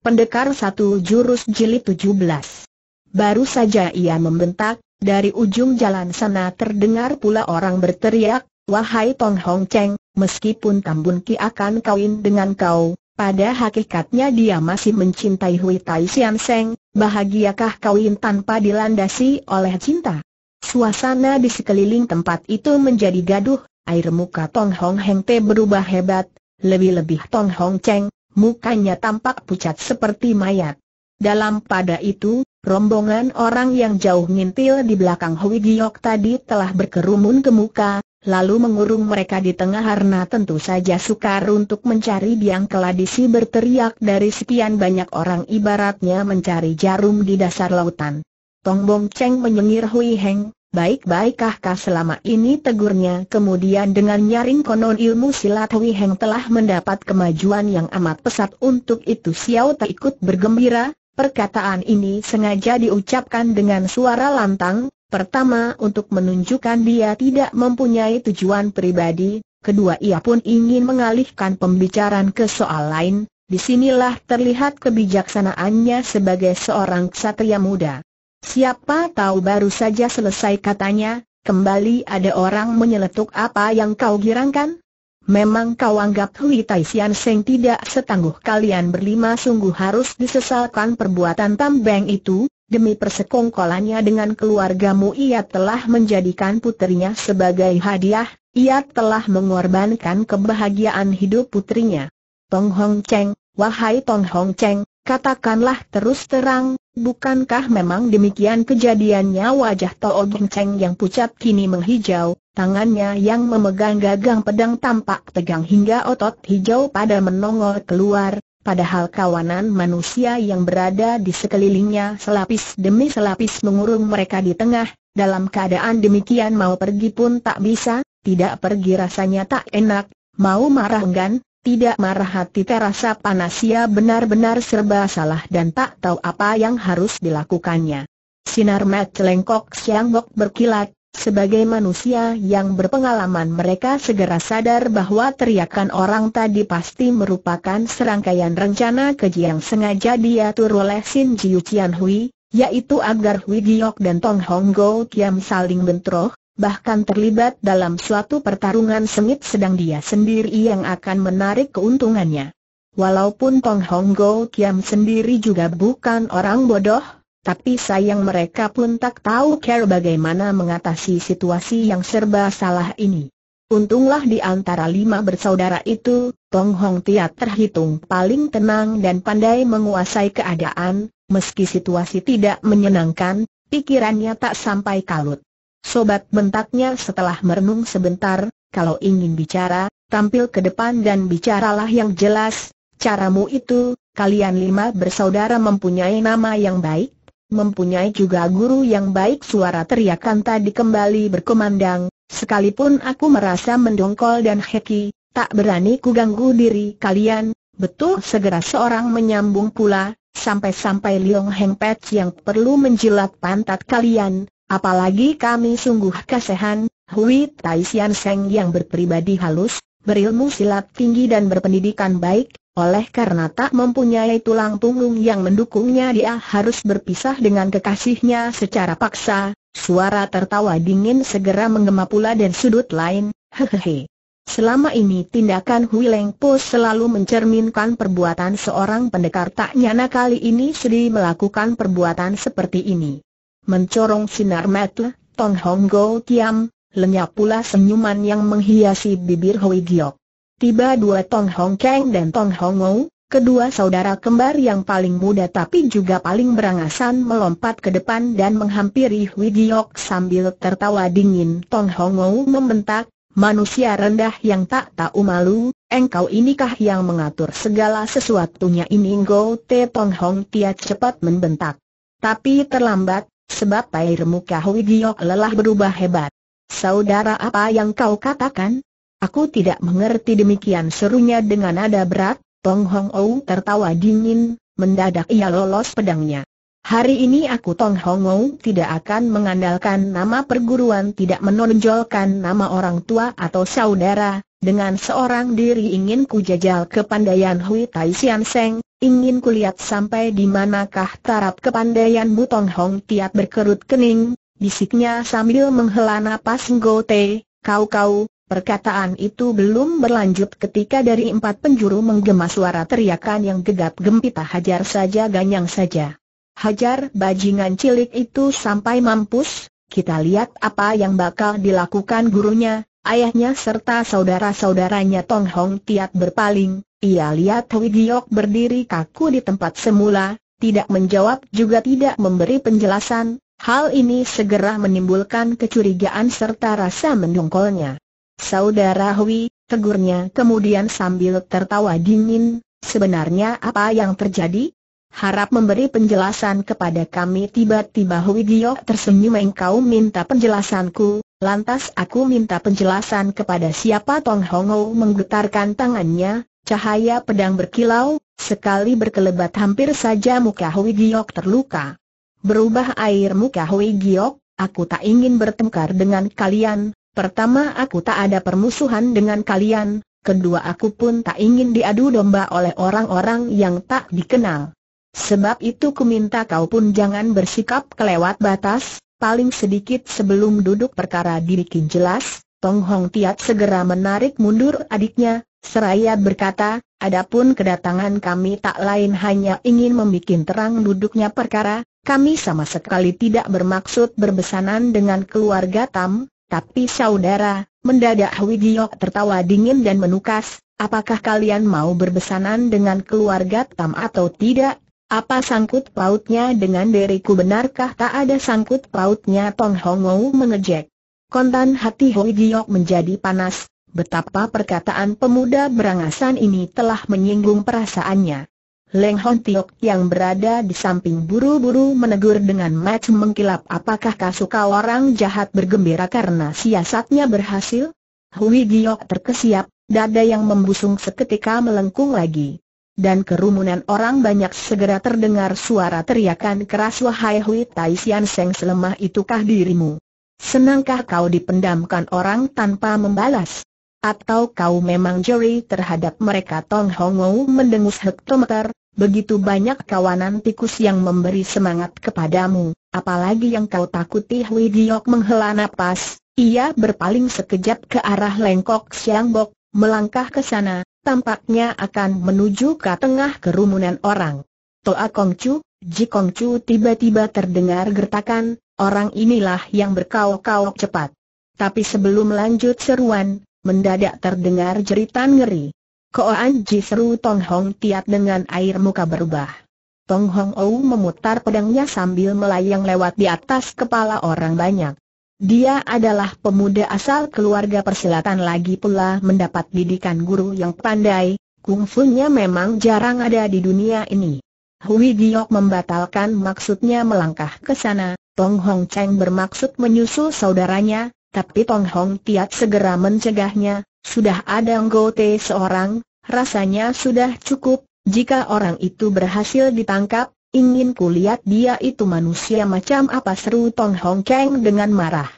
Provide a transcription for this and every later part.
Pendekar satu jurus jilid 17. Baru saja ia membentak, dari ujung jalan sana terdengar pula orang berteriak, Wahai Tong Hong Cheng, meskipun Tambun Ki akan kawin dengan kau, pada hakikatnya dia masih mencintai Hui Tai Sian Seng, bahagiakah kawin tanpa dilandasi oleh cinta? Suasana di sekeliling tempat itu menjadi gaduh, air muka Tong Hong Heng Te berubah hebat, lebih-lebih Tong Hong Cheng, mukanya tampak pucat seperti mayat. Dalam pada itu, rombongan orang yang jauh ngintil di belakang Hui Giok tadi telah berkerumun ke muka, lalu mengurung mereka di tengah karena tentu saja sukar untuk mencari biang keladisi berteriak dari sekian banyak orang ibaratnya mencari jarum di dasar lautan. Tong Bong Cheng menyengir Hui Heng, Baik-baikkah kah selama ini tegurnya kemudian dengan nyaring konon ilmu silat Hui Heng telah mendapat kemajuan yang amat pesat untuk itu Xiao tak ikut bergembira, perkataan ini sengaja diucapkan dengan suara lantang, pertama untuk menunjukkan dia tidak mempunyai tujuan pribadi, kedua ia pun ingin mengalihkan pembicaraan ke soal lain, disinilah terlihat kebijaksanaannya sebagai seorang ksatria muda. Siapa tahu baru saja selesai katanya, kembali ada orang menyeletuk apa yang kau girangkan? Memang kau anggap Hui Tai Sian Seng tidak setangguh kalian berlima sungguh harus disesalkan perbuatan Tam Beng itu, demi persekongkolannya dengan keluargamu ia telah menjadikan putrinya sebagai hadiah, ia telah mengorbankan kebahagiaan hidup putrinya. Tong Hong Cheng, wahai Tong Hong Cheng, Katakanlah terus terang, bukankah memang demikian kejadiannya wajah Tao Beng yang pucat kini menghijau, tangannya yang memegang gagang pedang tampak tegang hingga otot hijau pada menongol keluar, Padahal kawanan manusia yang berada di sekelilingnya selapis demi selapis mengurung mereka di tengah, dalam keadaan demikian mau pergi pun tak bisa, tidak pergi rasanya tak enak, mau marah enggan, tidak marah hati terasa panas ia benar-benar serba salah dan tak tahu apa yang harus dilakukannya. Sinar mat lengkok Siang Bok berkilat, sebagai manusia yang berpengalaman mereka segera sadar bahwa teriakan orang tadi pasti merupakan serangkaian rencana keji yang sengaja diatur oleh Sin Jiu Qian yaitu agar Hui Giok dan Tong Hong Go Kiam saling bentroh, bahkan terlibat dalam suatu pertarungan sengit sedang dia sendiri yang akan menarik keuntungannya. Walaupun Tong Hong Go Kiam sendiri juga bukan orang bodoh, tapi sayang mereka pun tak tahu care bagaimana mengatasi situasi yang serba salah ini. Untunglah di antara lima bersaudara itu, Tong Hong Tiat terhitung paling tenang dan pandai menguasai keadaan, meski situasi tidak menyenangkan, pikirannya tak sampai kalut. Sobat bentaknya setelah merenung sebentar, kalau ingin bicara, tampil ke depan dan bicaralah yang jelas, caramu itu, kalian lima bersaudara mempunyai nama yang baik, mempunyai juga guru yang baik suara teriakan tadi kembali berkumandang, sekalipun aku merasa mendongkol dan heki, tak berani ku diri kalian, betul segera seorang menyambung pula, sampai-sampai Liong Heng Pets yang perlu menjilat pantat kalian, Apalagi kami sungguh kasihan, Hui Tai Sian Seng yang berpribadi halus, berilmu silat tinggi dan berpendidikan baik, oleh karena tak mempunyai tulang punggung yang mendukungnya dia harus berpisah dengan kekasihnya secara paksa, suara tertawa dingin segera menggema pula dan sudut lain, hehehe. Selama ini tindakan Hui Leng Po selalu mencerminkan perbuatan seorang pendekar tak nyana kali ini sedih melakukan perbuatan seperti ini. Mencorong sinar mata, Tong Hong Go Tiam, lenyap pula senyuman yang menghiasi bibir Hoi Giok. Tiba dua Tong Hong Kang dan Tong Hong Ngo, kedua saudara kembar yang paling muda tapi juga paling berangasan melompat ke depan dan menghampiri Hoi Giok sambil tertawa dingin. Tong Hong Ngo membentak, manusia rendah yang tak tahu malu, engkau inikah yang mengatur segala sesuatunya ini Go Te Tong Hong Tia cepat membentak. Tapi terlambat, Sebab air muka Hui Giok lelah berubah hebat. Saudara apa yang kau katakan? Aku tidak mengerti demikian serunya dengan nada berat, Tong Hong Ou tertawa dingin, mendadak ia lolos pedangnya. Hari ini aku Tong Hong Ou tidak akan mengandalkan nama perguruan tidak menonjolkan nama orang tua atau saudara, dengan seorang diri ingin ku jajal kepandaian Hui Tai Sian Seng, ingin kulihat sampai di manakah taraf kepandaianmu Tong Hong tiap berkerut kening, bisiknya sambil menghela napas Ngote, kau-kau, perkataan itu belum berlanjut ketika dari empat penjuru menggema suara teriakan yang gegap gempita hajar saja ganyang saja. Hajar bajingan cilik itu sampai mampus, kita lihat apa yang bakal dilakukan gurunya, ayahnya serta saudara-saudaranya Tong Hong Tiat berpaling, ia lihat Hui Giok berdiri kaku di tempat semula, tidak menjawab juga tidak memberi penjelasan, hal ini segera menimbulkan kecurigaan serta rasa mendongkolnya. Saudara Hui, tegurnya kemudian sambil tertawa dingin, sebenarnya apa yang terjadi? Harap memberi penjelasan kepada kami tiba-tiba Hui Giok tersenyum engkau minta penjelasanku, lantas aku minta penjelasan kepada siapa Tong Hongo menggetarkan tangannya, Cahaya pedang berkilau, sekali berkelebat hampir saja muka Hui Giok terluka. Berubah air muka Hui Giok, aku tak ingin bertengkar dengan kalian, pertama aku tak ada permusuhan dengan kalian, kedua aku pun tak ingin diadu domba oleh orang-orang yang tak dikenal. Sebab itu ku minta kau pun jangan bersikap kelewat batas, paling sedikit sebelum duduk perkara dibikin jelas, Tong Hong Tiat segera menarik mundur adiknya, seraya berkata, Adapun kedatangan kami tak lain hanya ingin membuat terang duduknya perkara, kami sama sekali tidak bermaksud berbesanan dengan keluarga Tam, tapi saudara, mendadak Widiok tertawa dingin dan menukas, apakah kalian mau berbesanan dengan keluarga Tam atau tidak? Apa sangkut pautnya dengan diriku benarkah tak ada sangkut pautnya Tong Hongou mengejek. Kontan hati Hoi Giok menjadi panas, betapa perkataan pemuda berangasan ini telah menyinggung perasaannya. Leng Hon Tiok yang berada di samping buru-buru menegur dengan mata mengkilap apakah kasuka orang jahat bergembira karena siasatnya berhasil? Hui Giok terkesiap, dada yang membusung seketika melengkung lagi. Dan kerumunan orang banyak segera terdengar suara teriakan keras Wahai Hui Tai Sian Seng selemah itukah dirimu? Senangkah kau dipendamkan orang tanpa membalas? Atau kau memang juri terhadap mereka Tong Hongou mendengus hektometer, begitu banyak kawanan tikus yang memberi semangat kepadamu, apalagi yang kau takuti Hui Giok menghela napas, ia berpaling sekejap ke arah Lengkok Siang Bok, melangkah ke sana, tampaknya akan menuju ke tengah kerumunan orang. Toa Chu, Ji Kong Chu tiba-tiba terdengar gertakan, Orang inilah yang berkau-kau cepat. Tapi sebelum lanjut seruan, mendadak terdengar jeritan ngeri. Koan Ji seru Tong Hong Tiat dengan air muka berubah. Tong Hong Ou memutar pedangnya sambil melayang lewat di atas kepala orang banyak. Dia adalah pemuda asal keluarga persilatan lagi pula mendapat didikan guru yang pandai, kungfunya memang jarang ada di dunia ini. Hui Giok membatalkan maksudnya melangkah ke sana, Tong Hong Cheng bermaksud menyusul saudaranya, tapi Tong Hong Tiat segera mencegahnya, sudah ada anggote seorang, rasanya sudah cukup, jika orang itu berhasil ditangkap, ingin kulihat dia itu manusia macam apa seru Tong Hong Cheng dengan marah.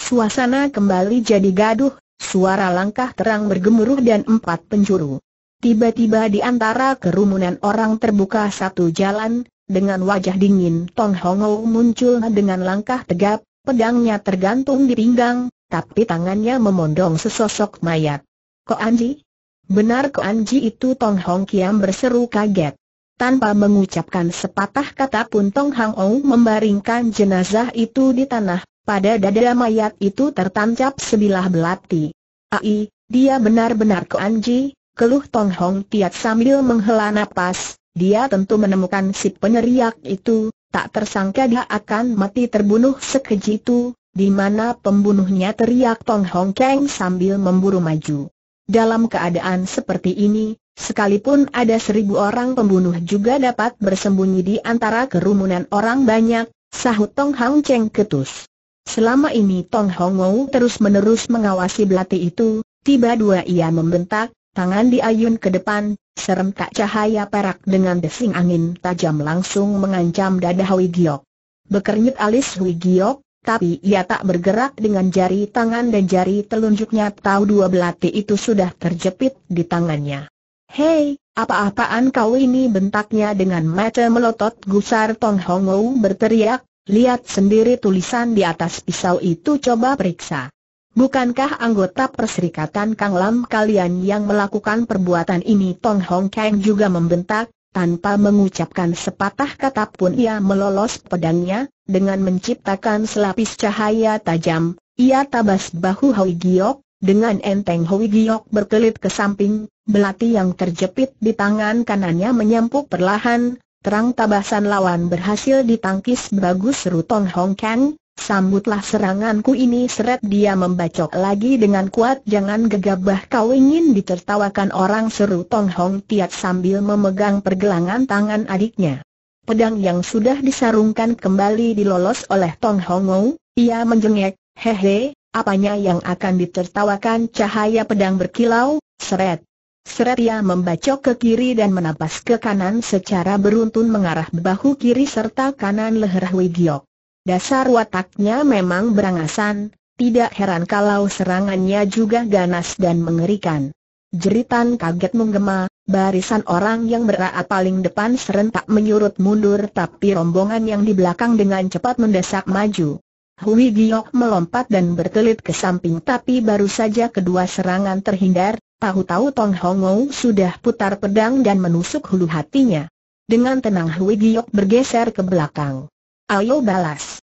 Suasana kembali jadi gaduh, suara langkah terang bergemuruh dan empat penjuru. Tiba-tiba di antara kerumunan orang terbuka satu jalan, dengan wajah dingin Tong Hongo muncul dengan langkah tegap, pedangnya tergantung di pinggang, tapi tangannya memondong sesosok mayat. Ko Anji? Benar Ko Anji itu Tong Hong Kiam berseru kaget. Tanpa mengucapkan sepatah kata pun Tong Hang Ou membaringkan jenazah itu di tanah, pada dada mayat itu tertancap sebilah belati. Ai, dia benar-benar Ko Anji, keluh Tong Hong tiat sambil menghela nafas, dia tentu menemukan si peneriak itu, tak tersangka dia akan mati terbunuh sekeji itu, di mana pembunuhnya teriak Tong Hong Keng sambil memburu maju. Dalam keadaan seperti ini, sekalipun ada seribu orang pembunuh juga dapat bersembunyi di antara kerumunan orang banyak, sahut Tong Hong Cheng ketus. Selama ini Tong Hong Wu terus-menerus mengawasi belati itu, tiba dua ia membentak, Tangan diayun ke depan, serem tak cahaya perak dengan desing angin tajam langsung mengancam dada Hui Giok. Bekernyut alis Hui Giok, tapi ia tak bergerak dengan jari tangan dan jari telunjuknya tahu dua belati itu sudah terjepit di tangannya. Hei, apa-apaan kau ini bentaknya dengan mata melotot gusar Tong Hongou berteriak, lihat sendiri tulisan di atas pisau itu coba periksa. Bukankah anggota perserikatan Kang Lam kalian yang melakukan perbuatan ini Tong Hong Kang juga membentak, tanpa mengucapkan sepatah kata pun ia melolos pedangnya, dengan menciptakan selapis cahaya tajam, ia tabas bahu Hoi Giok, dengan enteng Hoi Giok berkelit ke samping, belati yang terjepit di tangan kanannya menyampuk perlahan, terang tabasan lawan berhasil ditangkis bagus seru Tong Hong Kang, Sambutlah seranganku ini seret dia membacok lagi dengan kuat Jangan gegabah kau ingin ditertawakan orang seru Tong Hong Tiat sambil memegang pergelangan tangan adiknya Pedang yang sudah disarungkan kembali dilolos oleh Tong Hong Ngo Ia menjengek, hehe, apanya yang akan ditertawakan cahaya pedang berkilau, seret Seret ia membacok ke kiri dan menapas ke kanan secara beruntun mengarah bahu kiri serta kanan leher Wei Giok Dasar wataknya memang berangasan, tidak heran kalau serangannya juga ganas dan mengerikan. Jeritan kaget menggema, barisan orang yang berada paling depan serentak menyurut mundur tapi rombongan yang di belakang dengan cepat mendesak maju. Hui Giok melompat dan berkelit ke samping tapi baru saja kedua serangan terhindar, tahu-tahu Tong Hongou sudah putar pedang dan menusuk hulu hatinya. Dengan tenang Hui Giok bergeser ke belakang. Ayo balas!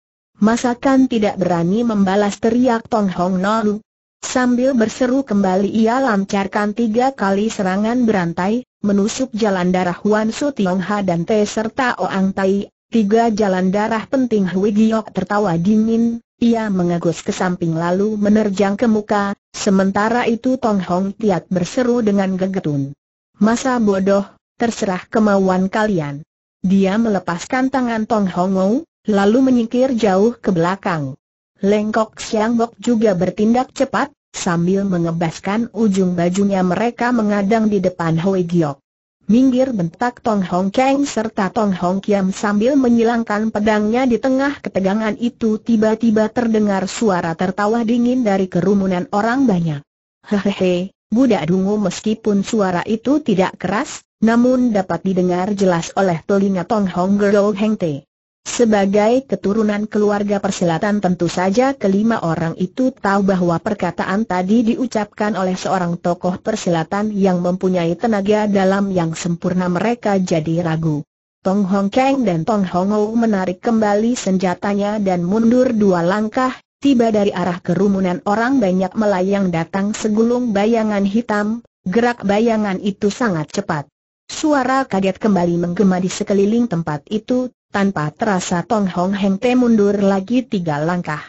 Masakan tidak berani membalas teriak Tong Hong Nolu. Sambil berseru kembali ia lancarkan tiga kali serangan berantai, menusuk jalan darah Huan Su Tiong Ha dan Te serta Oang Tai, tiga jalan darah penting Hui Giok tertawa dingin, ia mengegus ke samping lalu menerjang ke muka, sementara itu Tong Hong Tiat berseru dengan gegetun. Masa bodoh, terserah kemauan kalian. Dia melepaskan tangan Tong Hong Wu, lalu menyingkir jauh ke belakang. Lengkok Siang Bok juga bertindak cepat, sambil mengebaskan ujung bajunya mereka mengadang di depan Hoi Giok. Minggir bentak Tong Hong Keng serta Tong Hong Kiam sambil menyilangkan pedangnya di tengah ketegangan itu tiba-tiba terdengar suara tertawa dingin dari kerumunan orang banyak. Hehehe, budak dungu meskipun suara itu tidak keras, namun dapat didengar jelas oleh telinga Tong Hong Gerol Heng Teh. Sebagai keturunan keluarga persilatan tentu saja kelima orang itu tahu bahwa perkataan tadi diucapkan oleh seorang tokoh persilatan yang mempunyai tenaga dalam yang sempurna mereka jadi ragu. Tong Hong Keng dan Tong Hong Ou menarik kembali senjatanya dan mundur dua langkah, tiba dari arah kerumunan orang banyak melayang datang segulung bayangan hitam, gerak bayangan itu sangat cepat. Suara kaget kembali menggema di sekeliling tempat itu, tanpa terasa Tong Hong Heng Te mundur lagi tiga langkah.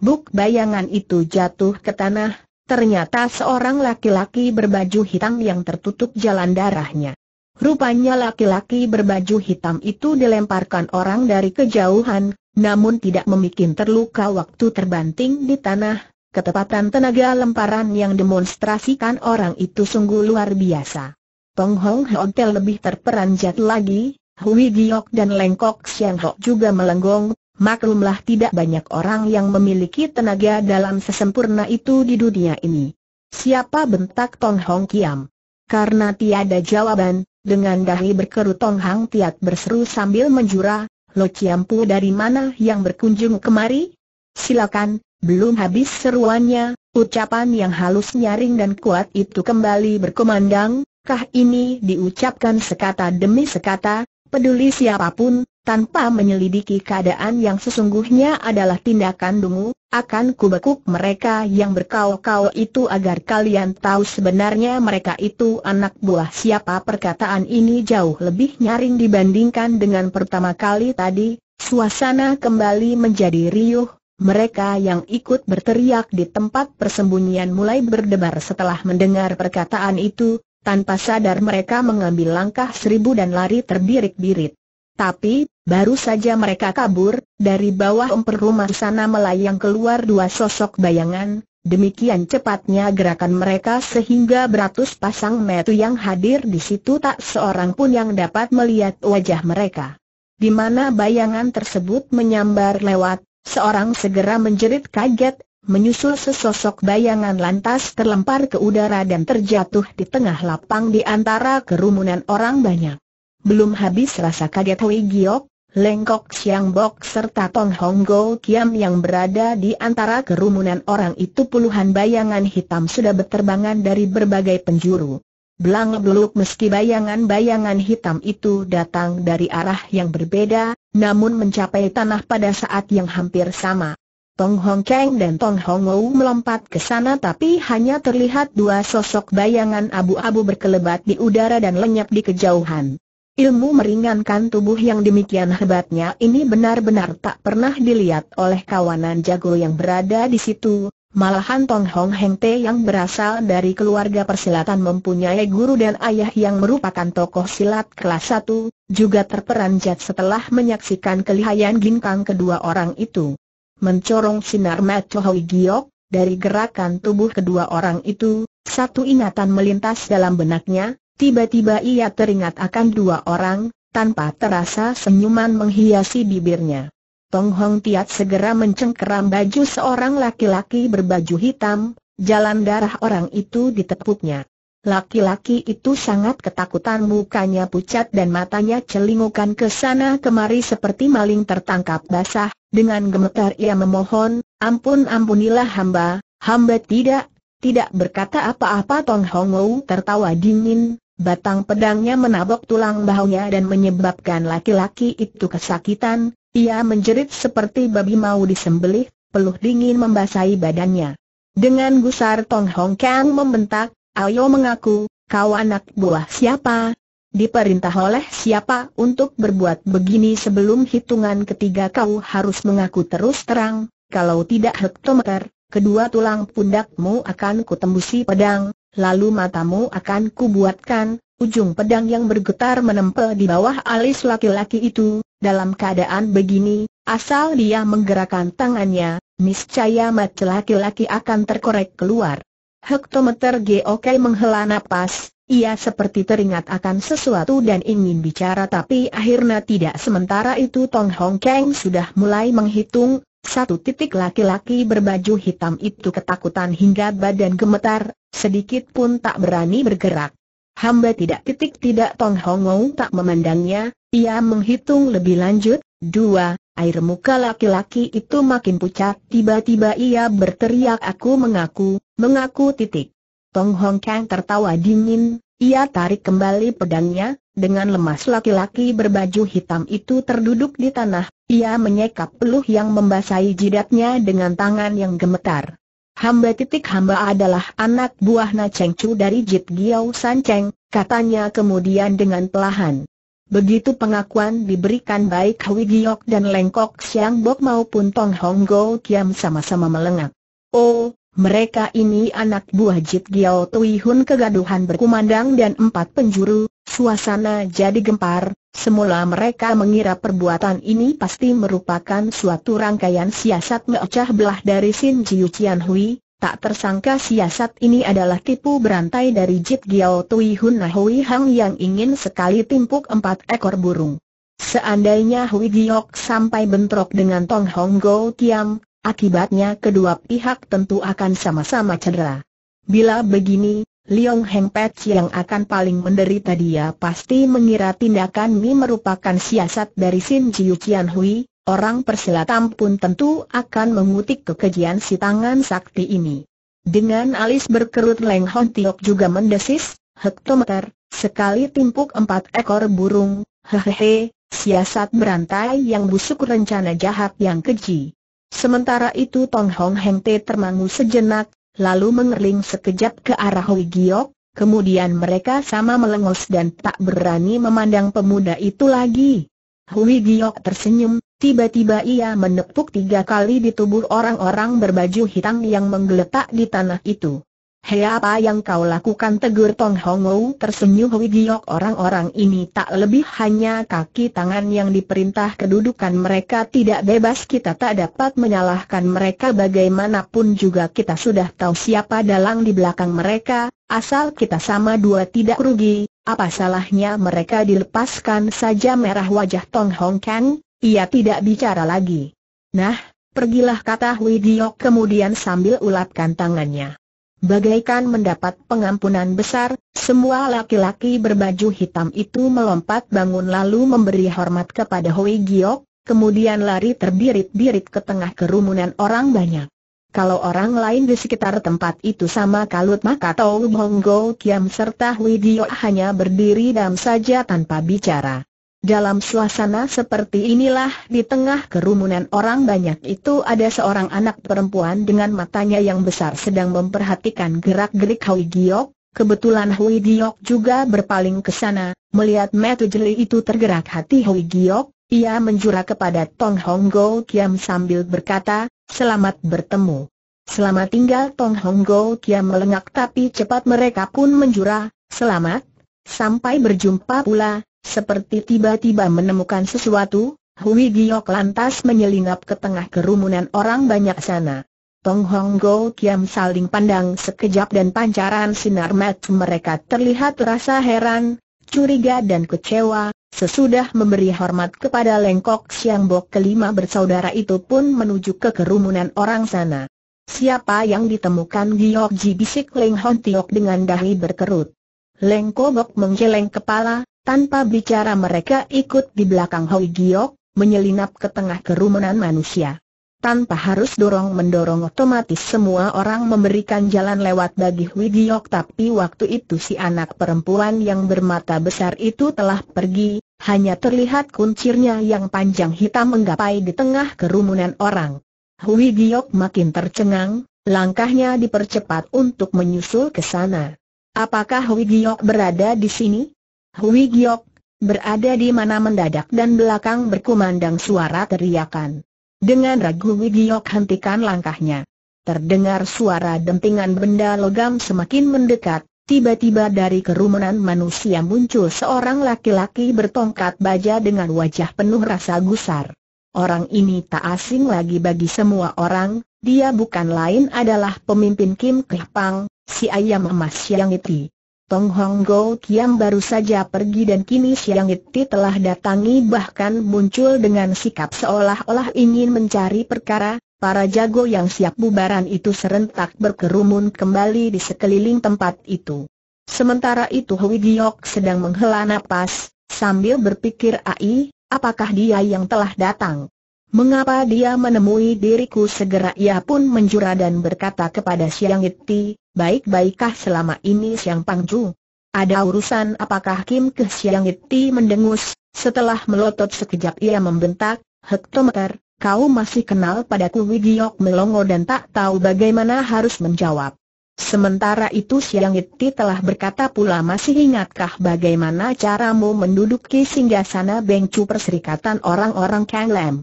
Buk bayangan itu jatuh ke tanah, ternyata seorang laki-laki berbaju hitam yang tertutup jalan darahnya. Rupanya laki-laki berbaju hitam itu dilemparkan orang dari kejauhan, namun tidak membuat terluka waktu terbanting di tanah. Ketepatan tenaga lemparan yang demonstrasikan orang itu sungguh luar biasa. Tong Hong Hotel lebih terperanjat lagi, Hui Giok dan Lengkok Siang Hok juga melenggong, maklumlah tidak banyak orang yang memiliki tenaga dalam sesempurna itu di dunia ini. Siapa bentak Tong Hong Kiam? Karena tiada jawaban, dengan dahi berkerut Tong Hang Tiat berseru sambil menjura, Lo Ciampu dari mana yang berkunjung kemari? Silakan, belum habis seruannya, ucapan yang halus nyaring dan kuat itu kembali berkumandang, kah ini diucapkan sekata demi sekata, peduli siapapun, tanpa menyelidiki keadaan yang sesungguhnya adalah tindakan dungu, akan kubekuk mereka yang berkau-kau itu agar kalian tahu sebenarnya mereka itu anak buah siapa perkataan ini jauh lebih nyaring dibandingkan dengan pertama kali tadi, suasana kembali menjadi riuh, mereka yang ikut berteriak di tempat persembunyian mulai berdebar setelah mendengar perkataan itu, tanpa sadar mereka mengambil langkah seribu dan lari terbirit-birit. Tapi, baru saja mereka kabur, dari bawah emper rumah sana melayang keluar dua sosok bayangan, demikian cepatnya gerakan mereka sehingga beratus pasang metu yang hadir di situ tak seorang pun yang dapat melihat wajah mereka. Di mana bayangan tersebut menyambar lewat, seorang segera menjerit kaget, menyusul sesosok bayangan lantas terlempar ke udara dan terjatuh di tengah lapang di antara kerumunan orang banyak. Belum habis rasa kaget Hui Giok, Lengkok Siang Bok serta Tong Hong Go Kiam yang berada di antara kerumunan orang itu puluhan bayangan hitam sudah berterbangan dari berbagai penjuru. Belang beluk meski bayangan-bayangan hitam itu datang dari arah yang berbeda, namun mencapai tanah pada saat yang hampir sama. Tong Hong Kang dan Tong Hong Wu melompat ke sana tapi hanya terlihat dua sosok bayangan abu-abu berkelebat di udara dan lenyap di kejauhan. Ilmu meringankan tubuh yang demikian hebatnya ini benar-benar tak pernah dilihat oleh kawanan jago yang berada di situ, malahan Tong Hong Heng Te yang berasal dari keluarga persilatan mempunyai guru dan ayah yang merupakan tokoh silat kelas 1, juga terperanjat setelah menyaksikan kelihayan ginkang kedua orang itu mencorong sinar mata Hoi Giok, dari gerakan tubuh kedua orang itu, satu ingatan melintas dalam benaknya, tiba-tiba ia teringat akan dua orang, tanpa terasa senyuman menghiasi bibirnya. Tong Hong Tiat segera mencengkeram baju seorang laki-laki berbaju hitam, jalan darah orang itu ditepuknya. Laki-laki itu sangat ketakutan mukanya pucat dan matanya celingukan ke sana kemari seperti maling tertangkap basah, dengan gemetar ia memohon, ampun ampunilah hamba, hamba tidak, tidak berkata apa-apa Tong Hong Wu tertawa dingin, batang pedangnya menabok tulang bahunya dan menyebabkan laki-laki itu kesakitan, ia menjerit seperti babi mau disembelih, peluh dingin membasahi badannya. Dengan gusar Tong Hong Kang membentak, Ayo mengaku, kau anak buah siapa? Diperintah oleh siapa untuk berbuat begini sebelum hitungan ketiga kau harus mengaku terus terang, kalau tidak hektometer, kedua tulang pundakmu akan kutembusi pedang, lalu matamu akan kubuatkan, ujung pedang yang bergetar menempel di bawah alis laki-laki itu, dalam keadaan begini, asal dia menggerakkan tangannya, niscaya mat laki-laki akan terkorek keluar. Hektometer Gok menghela nafas. ia seperti teringat akan sesuatu dan ingin bicara tapi akhirnya tidak sementara itu Tong Hong Kang sudah mulai menghitung, satu titik laki-laki berbaju hitam itu ketakutan hingga badan gemetar, sedikit pun tak berani bergerak. Hamba tidak titik tidak Tong Hong tak memandangnya, ia menghitung lebih lanjut, dua, Air muka laki-laki itu makin pucat, tiba-tiba ia berteriak aku mengaku, mengaku titik. Tong Hong Kang tertawa dingin, ia tarik kembali pedangnya, dengan lemas laki-laki berbaju hitam itu terduduk di tanah, ia menyekap peluh yang membasahi jidatnya dengan tangan yang gemetar. Hamba titik hamba adalah anak buah Na Cheng Chu dari Jit Giao San Cheng, katanya kemudian dengan pelahan. Begitu pengakuan diberikan baik Hwi Giok dan Lengkok Siang Bok maupun Tong Hong Go Kiam sama-sama melengak. Oh, mereka ini anak buah Jit Giao Tui Hun kegaduhan berkumandang dan empat penjuru, suasana jadi gempar, semula mereka mengira perbuatan ini pasti merupakan suatu rangkaian siasat mecah belah dari Sin Jiu Qian Hui, Tak tersangka siasat ini adalah tipu berantai dari Jit Giao Tui Hun Hui Hang yang ingin sekali timpuk empat ekor burung. Seandainya Hui Giok sampai bentrok dengan Tong Hong Go Kiam, akibatnya kedua pihak tentu akan sama-sama cedera. Bila begini, Liong Heng Pet yang akan paling menderita dia pasti mengira tindakan ini merupakan siasat dari Sin Jiu Qian Hui, Orang persilatan pun tentu akan mengutik kekejian si tangan sakti ini. Dengan alis berkerut Leng Hon Tiok juga mendesis, hektometer, sekali timpuk empat ekor burung, hehehe, siasat berantai yang busuk rencana jahat yang keji. Sementara itu Tong Hong Heng Te termangu sejenak, lalu mengerling sekejap ke arah Hui Giok, kemudian mereka sama melengos dan tak berani memandang pemuda itu lagi. Hui Giok tersenyum, Tiba-tiba ia menepuk tiga kali di tubuh orang-orang berbaju hitam yang menggeletak di tanah itu. Hei apa yang kau lakukan tegur Tong Hong Wu tersenyum Hui Giok orang-orang ini tak lebih hanya kaki tangan yang diperintah kedudukan mereka tidak bebas kita tak dapat menyalahkan mereka bagaimanapun juga kita sudah tahu siapa dalang di belakang mereka, asal kita sama dua tidak rugi, apa salahnya mereka dilepaskan saja merah wajah Tong Hong Kang, ia tidak bicara lagi. Nah, pergilah kata Hui Diok kemudian sambil ulatkan tangannya. Bagaikan mendapat pengampunan besar, semua laki-laki berbaju hitam itu melompat bangun lalu memberi hormat kepada Hui Giok, kemudian lari terbirit-birit ke tengah kerumunan orang banyak. Kalau orang lain di sekitar tempat itu sama kalut maka Tau Bonggo Kiam serta Hui Giok hanya berdiri dam saja tanpa bicara. Dalam suasana seperti inilah di tengah kerumunan orang banyak itu ada seorang anak perempuan dengan matanya yang besar sedang memperhatikan gerak-gerik Hui Giok, kebetulan Hui Giok juga berpaling ke sana, melihat metu jeli itu tergerak hati Hui Giok, ia menjura kepada Tong Hong Go Kiam sambil berkata, selamat bertemu. Selamat tinggal Tong Hong Go Kiam melengak tapi cepat mereka pun menjura, selamat, sampai berjumpa pula, seperti tiba-tiba menemukan sesuatu, Hui Giok lantas menyelinap ke tengah kerumunan orang banyak sana. Tong Hong Go Kiam saling pandang sekejap dan pancaran sinar mata mereka terlihat rasa heran, curiga dan kecewa, sesudah memberi hormat kepada Lengkok Siang Bok kelima bersaudara itu pun menuju ke kerumunan orang sana. Siapa yang ditemukan Giok Ji bisik Leng Hon Tiok dengan dahi berkerut. Lengkobok menggeleng kepala, tanpa bicara mereka ikut di belakang Hoi Giok, menyelinap ke tengah kerumunan manusia. Tanpa harus dorong-mendorong otomatis semua orang memberikan jalan lewat bagi Hui Giok tapi waktu itu si anak perempuan yang bermata besar itu telah pergi, hanya terlihat kuncirnya yang panjang hitam menggapai di tengah kerumunan orang. Hui Giok makin tercengang, langkahnya dipercepat untuk menyusul ke sana. Apakah Hui Giok berada di sini? Hui Giok, berada di mana mendadak dan belakang berkumandang suara teriakan. Dengan ragu Hui Giok hentikan langkahnya. Terdengar suara dentingan benda logam semakin mendekat, tiba-tiba dari kerumunan manusia muncul seorang laki-laki bertongkat baja dengan wajah penuh rasa gusar. Orang ini tak asing lagi bagi semua orang, dia bukan lain adalah pemimpin Kim Kepang, si ayam emas Yang itu. Tong Hong Go Kiam baru saja pergi dan kini Siang Iti telah datangi bahkan muncul dengan sikap seolah-olah ingin mencari perkara, para jago yang siap bubaran itu serentak berkerumun kembali di sekeliling tempat itu. Sementara itu Hui Giok sedang menghela nafas, sambil berpikir ai, apakah dia yang telah datang? Mengapa dia menemui diriku segera ia pun menjurah dan berkata kepada Siang Iti, baik-baikkah selama ini Siang Pangju? Ada urusan apakah Kim Ke Siang Iti mendengus, setelah melotot sekejap ia membentak, Hektometer, kau masih kenal padaku Wigiok melongo dan tak tahu bagaimana harus menjawab. Sementara itu Siang Iti telah berkata pula masih ingatkah bagaimana caramu menduduki singgasana Bengcu Perserikatan orang-orang Kang Lam.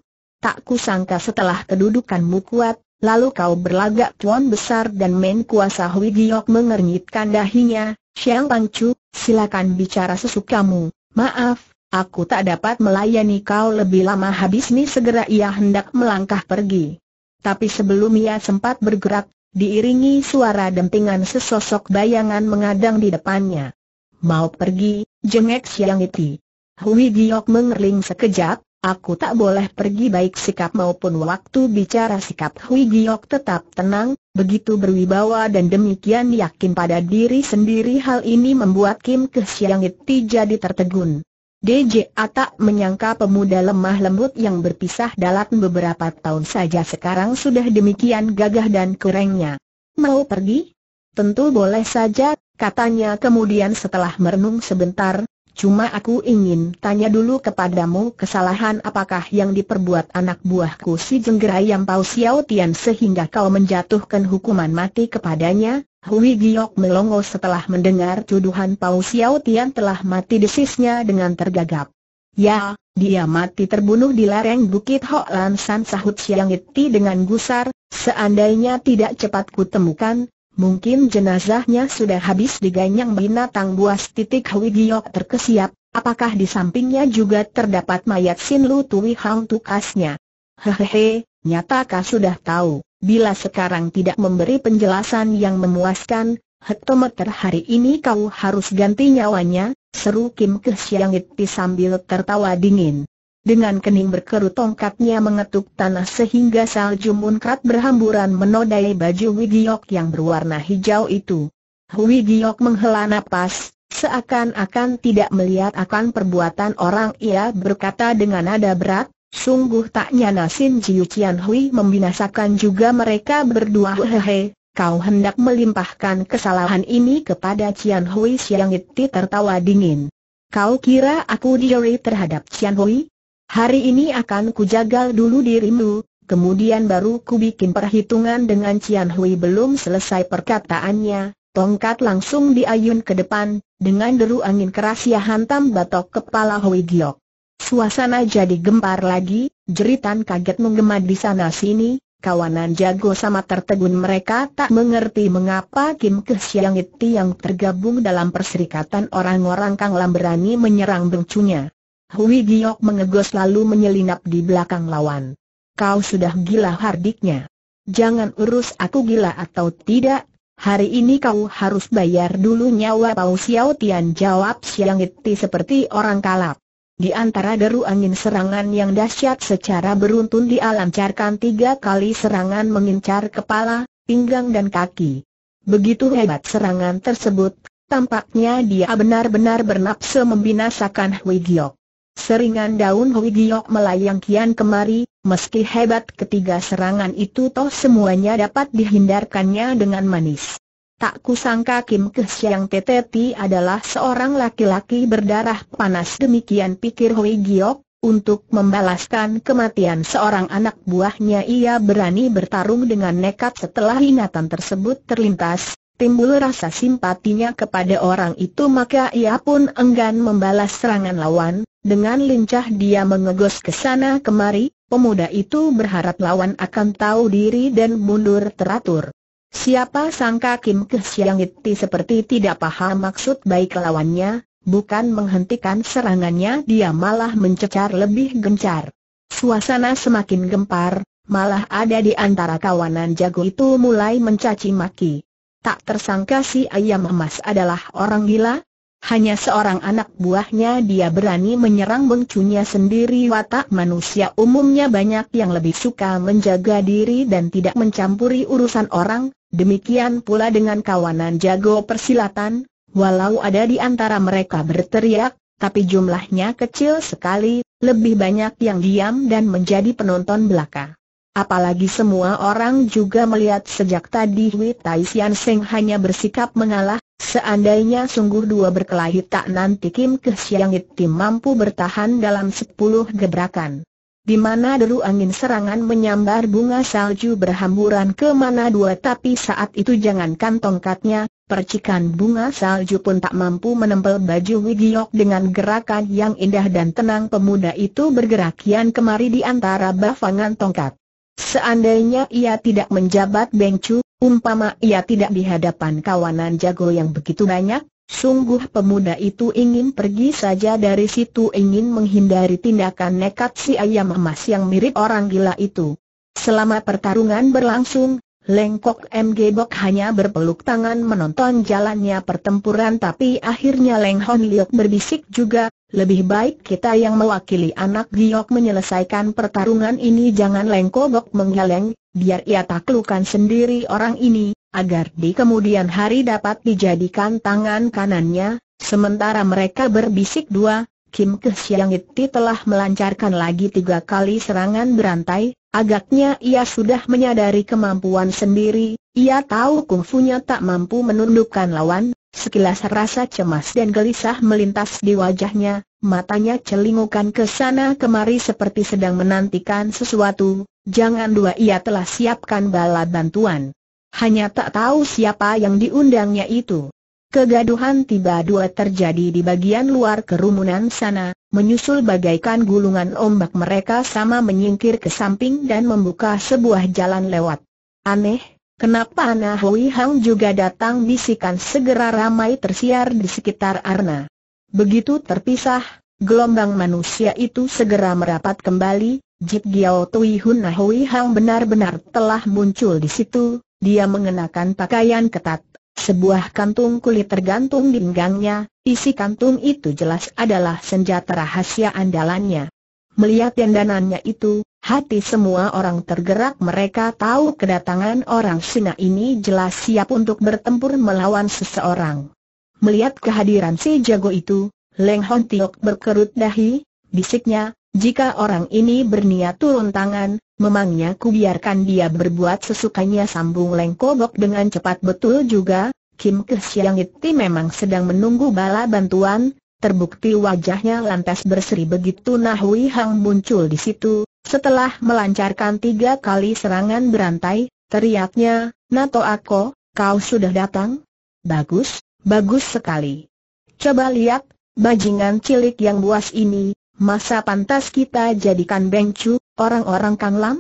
Tak kusangka setelah kedudukanmu kuat, Lalu kau berlagak tuan besar dan main kuasa Hui Giok mengernyitkan dahinya, Xiang Chu, silakan bicara sesukamu, maaf, Aku tak dapat melayani kau lebih lama habis ni segera ia hendak melangkah pergi. Tapi sebelum ia sempat bergerak, diiringi suara dempingan sesosok bayangan mengadang di depannya. Mau pergi, jengek Siang Iti. Hui Giok mengerling sekejap, Aku tak boleh pergi baik sikap maupun waktu bicara sikap Hui Giok tetap tenang, begitu berwibawa dan demikian yakin pada diri sendiri hal ini membuat Kim Kesyang Iti jadi tertegun. DJ tak menyangka pemuda lemah lembut yang berpisah dalam beberapa tahun saja sekarang sudah demikian gagah dan kerennya. Mau pergi? Tentu boleh saja, katanya kemudian setelah merenung sebentar, Cuma aku ingin tanya dulu kepadamu kesalahan apakah yang diperbuat anak buahku si yang Pau Xiao Tian sehingga kau menjatuhkan hukuman mati kepadanya? Hui Giok melongo setelah mendengar tuduhan Pau Xiao Tian telah mati desisnya dengan tergagap. Ya, dia mati terbunuh di lereng Bukit Ho Lan San sahut Siang Iti dengan gusar, seandainya tidak cepat kutemukan, Mungkin jenazahnya sudah habis diganyang binatang buas titik Hui Giok terkesiap, apakah di sampingnya juga terdapat mayat Sin Lu Tui Hang Tukasnya? Hehehe, nyatakah sudah tahu, bila sekarang tidak memberi penjelasan yang memuaskan, hektometer hari ini kau harus ganti nyawanya, seru Kim Kesiangit sambil tertawa dingin. Dengan kening berkerut tongkatnya mengetuk tanah sehingga salju munkrat berhamburan menodai baju Wigiok yang berwarna hijau itu. Wigiok menghela nafas, seakan-akan tidak melihat akan perbuatan orang ia berkata dengan nada berat, sungguh tak nyana Sin Jiu Qian Hui membinasakan juga mereka berdua hehehe. Kau hendak melimpahkan kesalahan ini kepada Cian Hui Siang Iti tertawa dingin. Kau kira aku diori terhadap Cian Hui? Hari ini akan kujagal dulu dirimu, kemudian baru kubikin perhitungan dengan Cian Hui belum selesai perkataannya, tongkat langsung diayun ke depan, dengan deru angin keras ia hantam batok kepala Hui Giok. Suasana jadi gempar lagi, jeritan kaget menggema di sana-sini, kawanan jago sama tertegun mereka tak mengerti mengapa Kim Kesiang Iti yang tergabung dalam perserikatan orang-orang Kang Lam berani menyerang bengcunya. Hui Giok mengegos lalu menyelinap di belakang lawan. Kau sudah gila hardiknya. Jangan urus aku gila atau tidak, hari ini kau harus bayar dulu nyawa Pau Xiao Tian jawab Siang Iti seperti orang kalap. Di antara deru angin serangan yang dahsyat secara beruntun dialancarkan tiga kali serangan mengincar kepala, pinggang dan kaki. Begitu hebat serangan tersebut, tampaknya dia benar-benar bernafsu membinasakan Hui Giok. Seringan daun Hui Giok melayang kian kemari, meski hebat ketiga serangan itu toh semuanya dapat dihindarkannya dengan manis. Tak kusangka Kim Kesiang Teteti adalah seorang laki-laki berdarah panas demikian pikir Hui Giok, untuk membalaskan kematian seorang anak buahnya ia berani bertarung dengan nekat setelah ingatan tersebut terlintas, timbul rasa simpatinya kepada orang itu maka ia pun enggan membalas serangan lawan, dengan lincah dia mengegos ke sana kemari, pemuda itu berharap lawan akan tahu diri dan mundur teratur. Siapa sangka Kim Kesiangiti seperti tidak paham maksud baik lawannya, bukan menghentikan serangannya dia malah mencecar lebih gencar. Suasana semakin gempar, malah ada di antara kawanan jago itu mulai mencaci maki. Tak tersangka si ayam emas adalah orang gila, hanya seorang anak buahnya dia berani menyerang bengcunya sendiri watak manusia umumnya banyak yang lebih suka menjaga diri dan tidak mencampuri urusan orang, demikian pula dengan kawanan jago persilatan, walau ada di antara mereka berteriak, tapi jumlahnya kecil sekali, lebih banyak yang diam dan menjadi penonton belaka. Apalagi semua orang juga melihat sejak tadi Hui Sian Seng hanya bersikap mengalah, Seandainya sungguh dua berkelahi tak nanti Kim Kesiangit Tim mampu bertahan dalam sepuluh gebrakan. Di mana deru angin serangan menyambar bunga salju berhamburan ke mana dua tapi saat itu jangankan tongkatnya, percikan bunga salju pun tak mampu menempel baju Wigiok dengan gerakan yang indah dan tenang pemuda itu bergerak kian kemari di antara bafangan tongkat. Seandainya ia tidak menjabat Bengcu, Umpama ia tidak di hadapan kawanan jago yang begitu banyak, sungguh pemuda itu ingin pergi saja dari situ ingin menghindari tindakan nekat si ayam emas yang mirip orang gila itu. Selama pertarungan berlangsung, Lengkok MG Bok hanya berpeluk tangan menonton jalannya pertempuran tapi akhirnya Leng Hon Liok berbisik juga, lebih baik kita yang mewakili anak giok menyelesaikan pertarungan ini jangan lengkobok menggeleng, biar ia taklukan sendiri orang ini, agar di kemudian hari dapat dijadikan tangan kanannya, sementara mereka berbisik dua, Kim Kesiang telah melancarkan lagi tiga kali serangan berantai, agaknya ia sudah menyadari kemampuan sendiri, ia tahu kungfunya tak mampu menundukkan lawan, Sekilas rasa cemas dan gelisah melintas di wajahnya, matanya celingukan ke sana kemari seperti sedang menantikan sesuatu, jangan dua ia telah siapkan bala bantuan. Hanya tak tahu siapa yang diundangnya itu. Kegaduhan tiba dua terjadi di bagian luar kerumunan sana, menyusul bagaikan gulungan ombak mereka sama menyingkir ke samping dan membuka sebuah jalan lewat. Aneh, Kenapa Nah Hui Hang juga datang bisikan segera ramai tersiar di sekitar Arna. Begitu terpisah, gelombang manusia itu segera merapat kembali, Jip Giao Tui Hun Nah Hui Hang benar-benar telah muncul di situ, dia mengenakan pakaian ketat. Sebuah kantung kulit tergantung di pinggangnya, isi kantung itu jelas adalah senjata rahasia andalannya. Melihat dandanannya itu, Hati semua orang tergerak mereka tahu kedatangan orang Sina ini jelas siap untuk bertempur melawan seseorang. Melihat kehadiran si jago itu, Leng Hon Tiok berkerut dahi, bisiknya, jika orang ini berniat turun tangan, memangnya ku biarkan dia berbuat sesukanya sambung Leng Kobok dengan cepat betul juga, Kim Kesiang Iti memang sedang menunggu bala bantuan, terbukti wajahnya lantas berseri begitu Nahui Hang muncul di situ, setelah melancarkan tiga kali serangan berantai, teriaknya, Nato Ako, kau sudah datang? Bagus, bagus sekali. Coba lihat, bajingan cilik yang buas ini, masa pantas kita jadikan bengcu, orang-orang Kang Lam?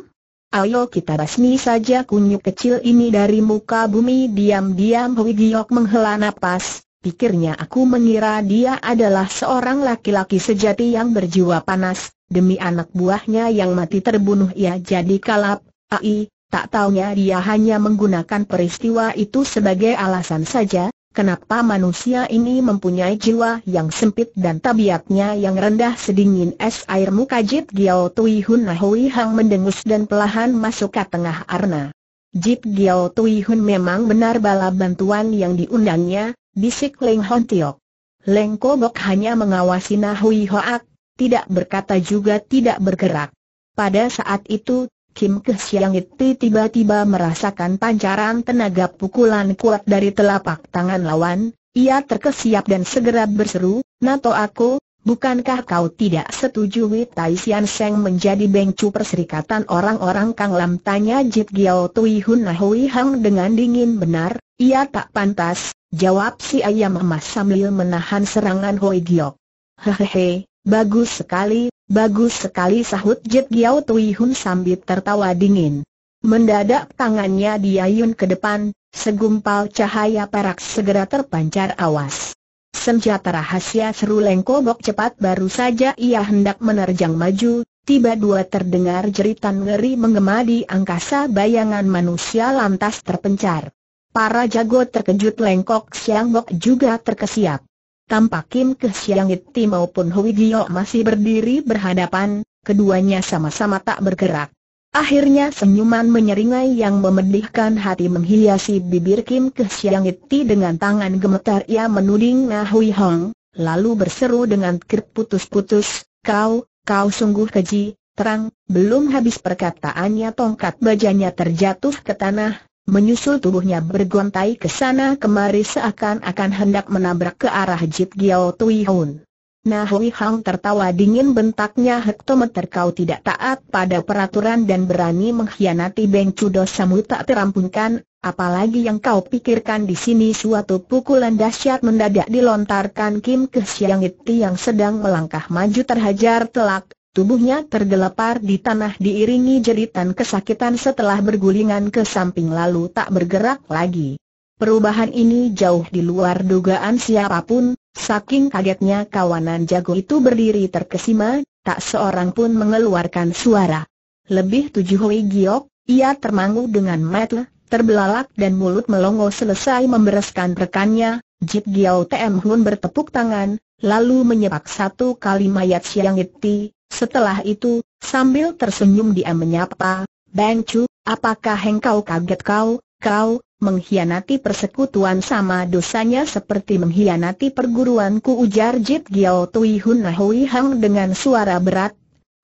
Ayo kita basmi saja kunyuk kecil ini dari muka bumi diam-diam Hwi Giok menghela napas, pikirnya aku mengira dia adalah seorang laki-laki sejati yang berjiwa panas, demi anak buahnya yang mati terbunuh ia jadi kalap, ai, tak taunya dia hanya menggunakan peristiwa itu sebagai alasan saja, kenapa manusia ini mempunyai jiwa yang sempit dan tabiatnya yang rendah sedingin es air mukajit Giao Tui Hun Nahui Hang mendengus dan pelahan masuk ke tengah arna. Jip Giao Tui Hun memang benar bala bantuan yang diundangnya, bisik Leng Hon Tiok. Leng Kobok hanya mengawasi Nahui Hoak, tidak berkata juga tidak bergerak. Pada saat itu, Kim Kesiang itu tiba-tiba merasakan pancaran tenaga pukulan kuat dari telapak tangan lawan, ia terkesiap dan segera berseru, Nato aku, bukankah kau tidak setuju Tai Sian Seng menjadi bengcu perserikatan orang-orang Kang Lam? Tanya Jit Giao Tui Hun Nahui Hang dengan dingin benar, ia tak pantas, Jawab si ayam emas sambil menahan serangan Hoi Giok. Hehehe, bagus sekali, bagus sekali sahut Jet Giao Tui Hun sambil tertawa dingin. Mendadak tangannya diayun ke depan, segumpal cahaya perak segera terpancar awas. Senjata rahasia seru lengkobok cepat baru saja ia hendak menerjang maju, tiba dua terdengar jeritan ngeri mengemadi angkasa bayangan manusia lantas terpencar. Para jago terkejut lengkok Siang Bok juga terkesiap. Tampak Kim Ke Siang Iti maupun Hui Gio masih berdiri berhadapan, keduanya sama-sama tak bergerak. Akhirnya senyuman menyeringai yang memedihkan hati menghiasi bibir Kim Ke Siang Iti dengan tangan gemetar ia menuding Nahui Hui Hong, lalu berseru dengan kerputus-putus, kau, kau sungguh keji, terang, belum habis perkataannya tongkat bajanya terjatuh ke tanah, menyusul tubuhnya bergontai ke sana kemari seakan-akan hendak menabrak ke arah Jip Giao Tui Hun. Nah Hui Hang tertawa dingin bentaknya hektometer kau tidak taat pada peraturan dan berani mengkhianati Beng Samu tak terampunkan, apalagi yang kau pikirkan di sini suatu pukulan dahsyat mendadak dilontarkan Kim Ke Siang yang sedang melangkah maju terhajar telak, Tubuhnya tergelepar di tanah diiringi jeritan kesakitan setelah bergulingan ke samping lalu tak bergerak lagi. Perubahan ini jauh di luar dugaan siapapun, saking kagetnya kawanan jago itu berdiri terkesima, tak seorang pun mengeluarkan suara. Lebih tujuh Hui Giok, ia termangu dengan metel, terbelalak dan mulut melongo selesai membereskan rekannya, Jit Giao Tm Hun bertepuk tangan, lalu menyepak satu kali mayat Siang Iti, setelah itu, sambil tersenyum dia menyapa, Bang Chu, apakah engkau kaget kau, kau, mengkhianati persekutuan sama dosanya seperti mengkhianati perguruanku ujar Jit Giao Tui Hun Hui Hang dengan suara berat.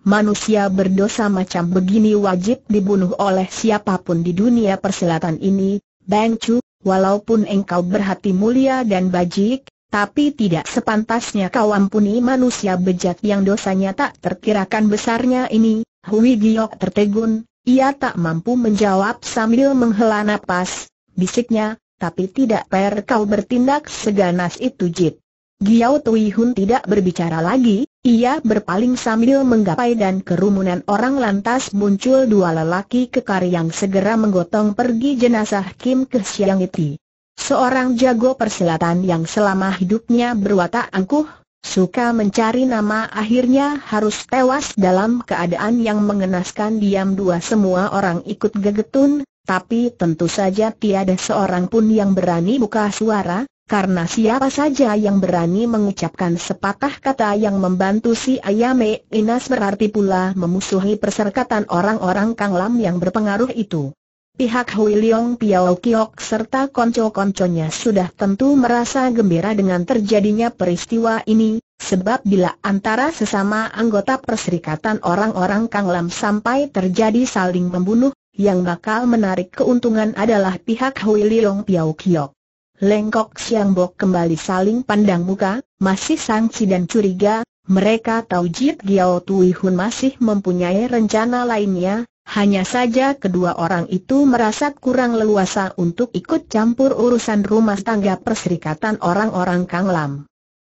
Manusia berdosa macam begini wajib dibunuh oleh siapapun di dunia perselatan ini, Bang Chu, walaupun engkau berhati mulia dan bajik, tapi tidak sepantasnya kau ampuni manusia bejat yang dosanya tak terkirakan besarnya ini. Hui Giok tertegun, ia tak mampu menjawab sambil menghela napas, bisiknya, tapi tidak per kau bertindak seganas itu Jit. Giao Tui Hun tidak berbicara lagi, ia berpaling sambil menggapai dan kerumunan orang lantas muncul dua lelaki kekar yang segera menggotong pergi jenazah Kim Kesiang Iti. Seorang jago persilatan yang selama hidupnya berwatak angkuh, suka mencari nama akhirnya harus tewas dalam keadaan yang mengenaskan diam dua semua orang ikut gegetun, tapi tentu saja tiada seorang pun yang berani buka suara, karena siapa saja yang berani mengucapkan sepatah kata yang membantu si Ayame Inas berarti pula memusuhi perserkatan orang-orang Kang yang berpengaruh itu. Pihak Hui Leong Piao Kiok serta konco-konconya sudah tentu merasa gembira dengan terjadinya peristiwa ini, sebab bila antara sesama anggota perserikatan orang-orang Kang Lam sampai terjadi saling membunuh, yang bakal menarik keuntungan adalah pihak Hui Leong Piao Kiok. Lengkok Siang Bok kembali saling pandang muka, masih sangsi dan curiga, mereka tahu Jit Giao Tui Hun masih mempunyai rencana lainnya, hanya saja kedua orang itu merasa kurang leluasa untuk ikut campur urusan rumah tangga perserikatan orang-orang Kang Lam.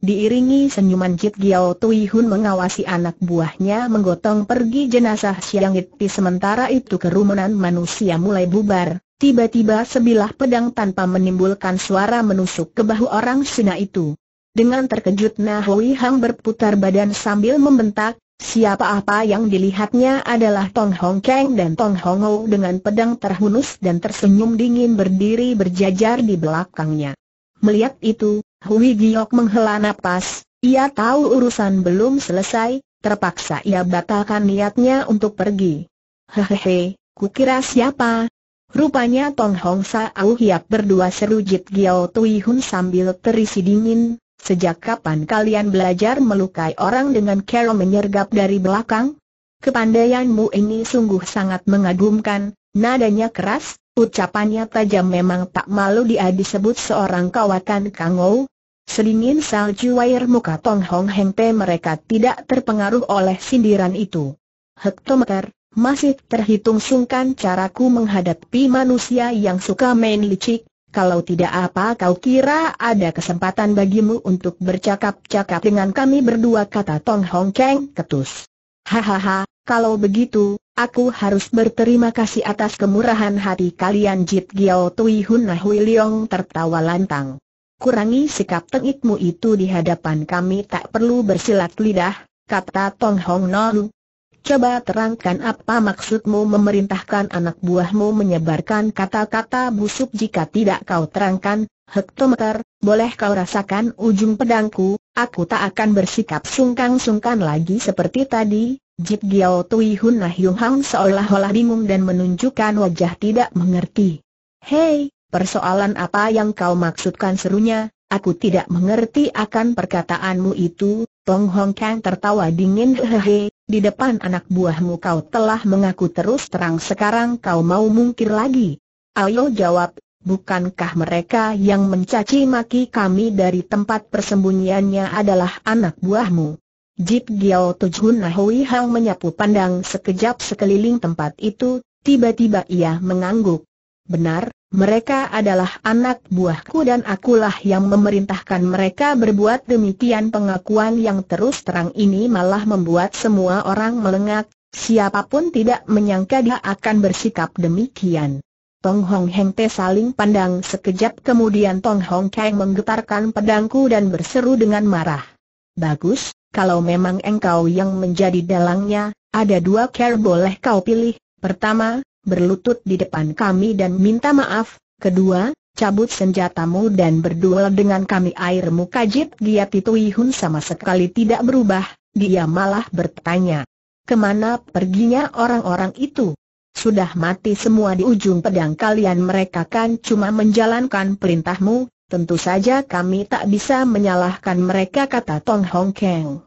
Diiringi senyuman Jit Giao Tui Hun mengawasi anak buahnya menggotong pergi jenazah Siang Iti sementara itu kerumunan manusia mulai bubar. Tiba-tiba sebilah pedang tanpa menimbulkan suara menusuk ke bahu orang Sina itu. Dengan terkejut Nahui Hang berputar badan sambil membentak, Siapa-apa yang dilihatnya adalah Tong Hong Kang dan Tong Hong Ho dengan pedang terhunus dan tersenyum dingin berdiri berjajar di belakangnya. Melihat itu, Hui Giok menghela napas, ia tahu urusan belum selesai, terpaksa ia batalkan niatnya untuk pergi. Hehehe, kukira siapa? Rupanya Tong Hong Au Hiap berdua seru Jit Giao Tui Hun sambil terisi dingin, Sejak kapan kalian belajar melukai orang dengan cara menyergap dari belakang? Kepandaianmu ini sungguh sangat mengagumkan, nadanya keras, ucapannya tajam memang tak malu dia disebut seorang kawakan kangou. Sedingin salju air muka Tong Hong Heng Te mereka tidak terpengaruh oleh sindiran itu. Hektometer, masih terhitung sungkan caraku menghadapi manusia yang suka main licik, kalau tidak apa kau kira ada kesempatan bagimu untuk bercakap-cakap dengan kami berdua kata Tong Hong Keng ketus. Hahaha, kalau begitu, aku harus berterima kasih atas kemurahan hati kalian Jit Giao Tui Hun Hui Leong tertawa lantang. Kurangi sikap tengikmu itu di hadapan kami tak perlu bersilat lidah, kata Tong Hong Nong, Coba terangkan apa maksudmu memerintahkan anak buahmu menyebarkan kata-kata busuk jika tidak kau terangkan, hektometer, boleh kau rasakan ujung pedangku, aku tak akan bersikap sungkan-sungkan lagi seperti tadi, Jip Giao Tui Hun Nah Yung Hang seolah-olah bingung dan menunjukkan wajah tidak mengerti. Hei, persoalan apa yang kau maksudkan serunya, aku tidak mengerti akan perkataanmu itu, Tong Hong Kang tertawa dingin hehehe, di depan anak buahmu kau telah mengaku terus terang sekarang kau mau mungkir lagi. Ayo jawab, bukankah mereka yang mencaci maki kami dari tempat persembunyiannya adalah anak buahmu? Jip Giao Tujun Nahui Hang menyapu pandang sekejap sekeliling tempat itu, tiba-tiba ia mengangguk benar, mereka adalah anak buahku dan akulah yang memerintahkan mereka berbuat demikian pengakuan yang terus terang ini malah membuat semua orang melengak, siapapun tidak menyangka dia akan bersikap demikian. Tong Hong Heng Te saling pandang sekejap kemudian Tong Hong Kang menggetarkan pedangku dan berseru dengan marah. Bagus, kalau memang engkau yang menjadi dalangnya, ada dua care boleh kau pilih. Pertama, berlutut di depan kami dan minta maaf, kedua, cabut senjatamu dan berduel dengan kami airmu jip giat itu Ihun sama sekali tidak berubah, dia malah bertanya. Kemana perginya orang-orang itu? Sudah mati semua di ujung pedang kalian mereka kan cuma menjalankan perintahmu, tentu saja kami tak bisa menyalahkan mereka kata Tong Hong Keng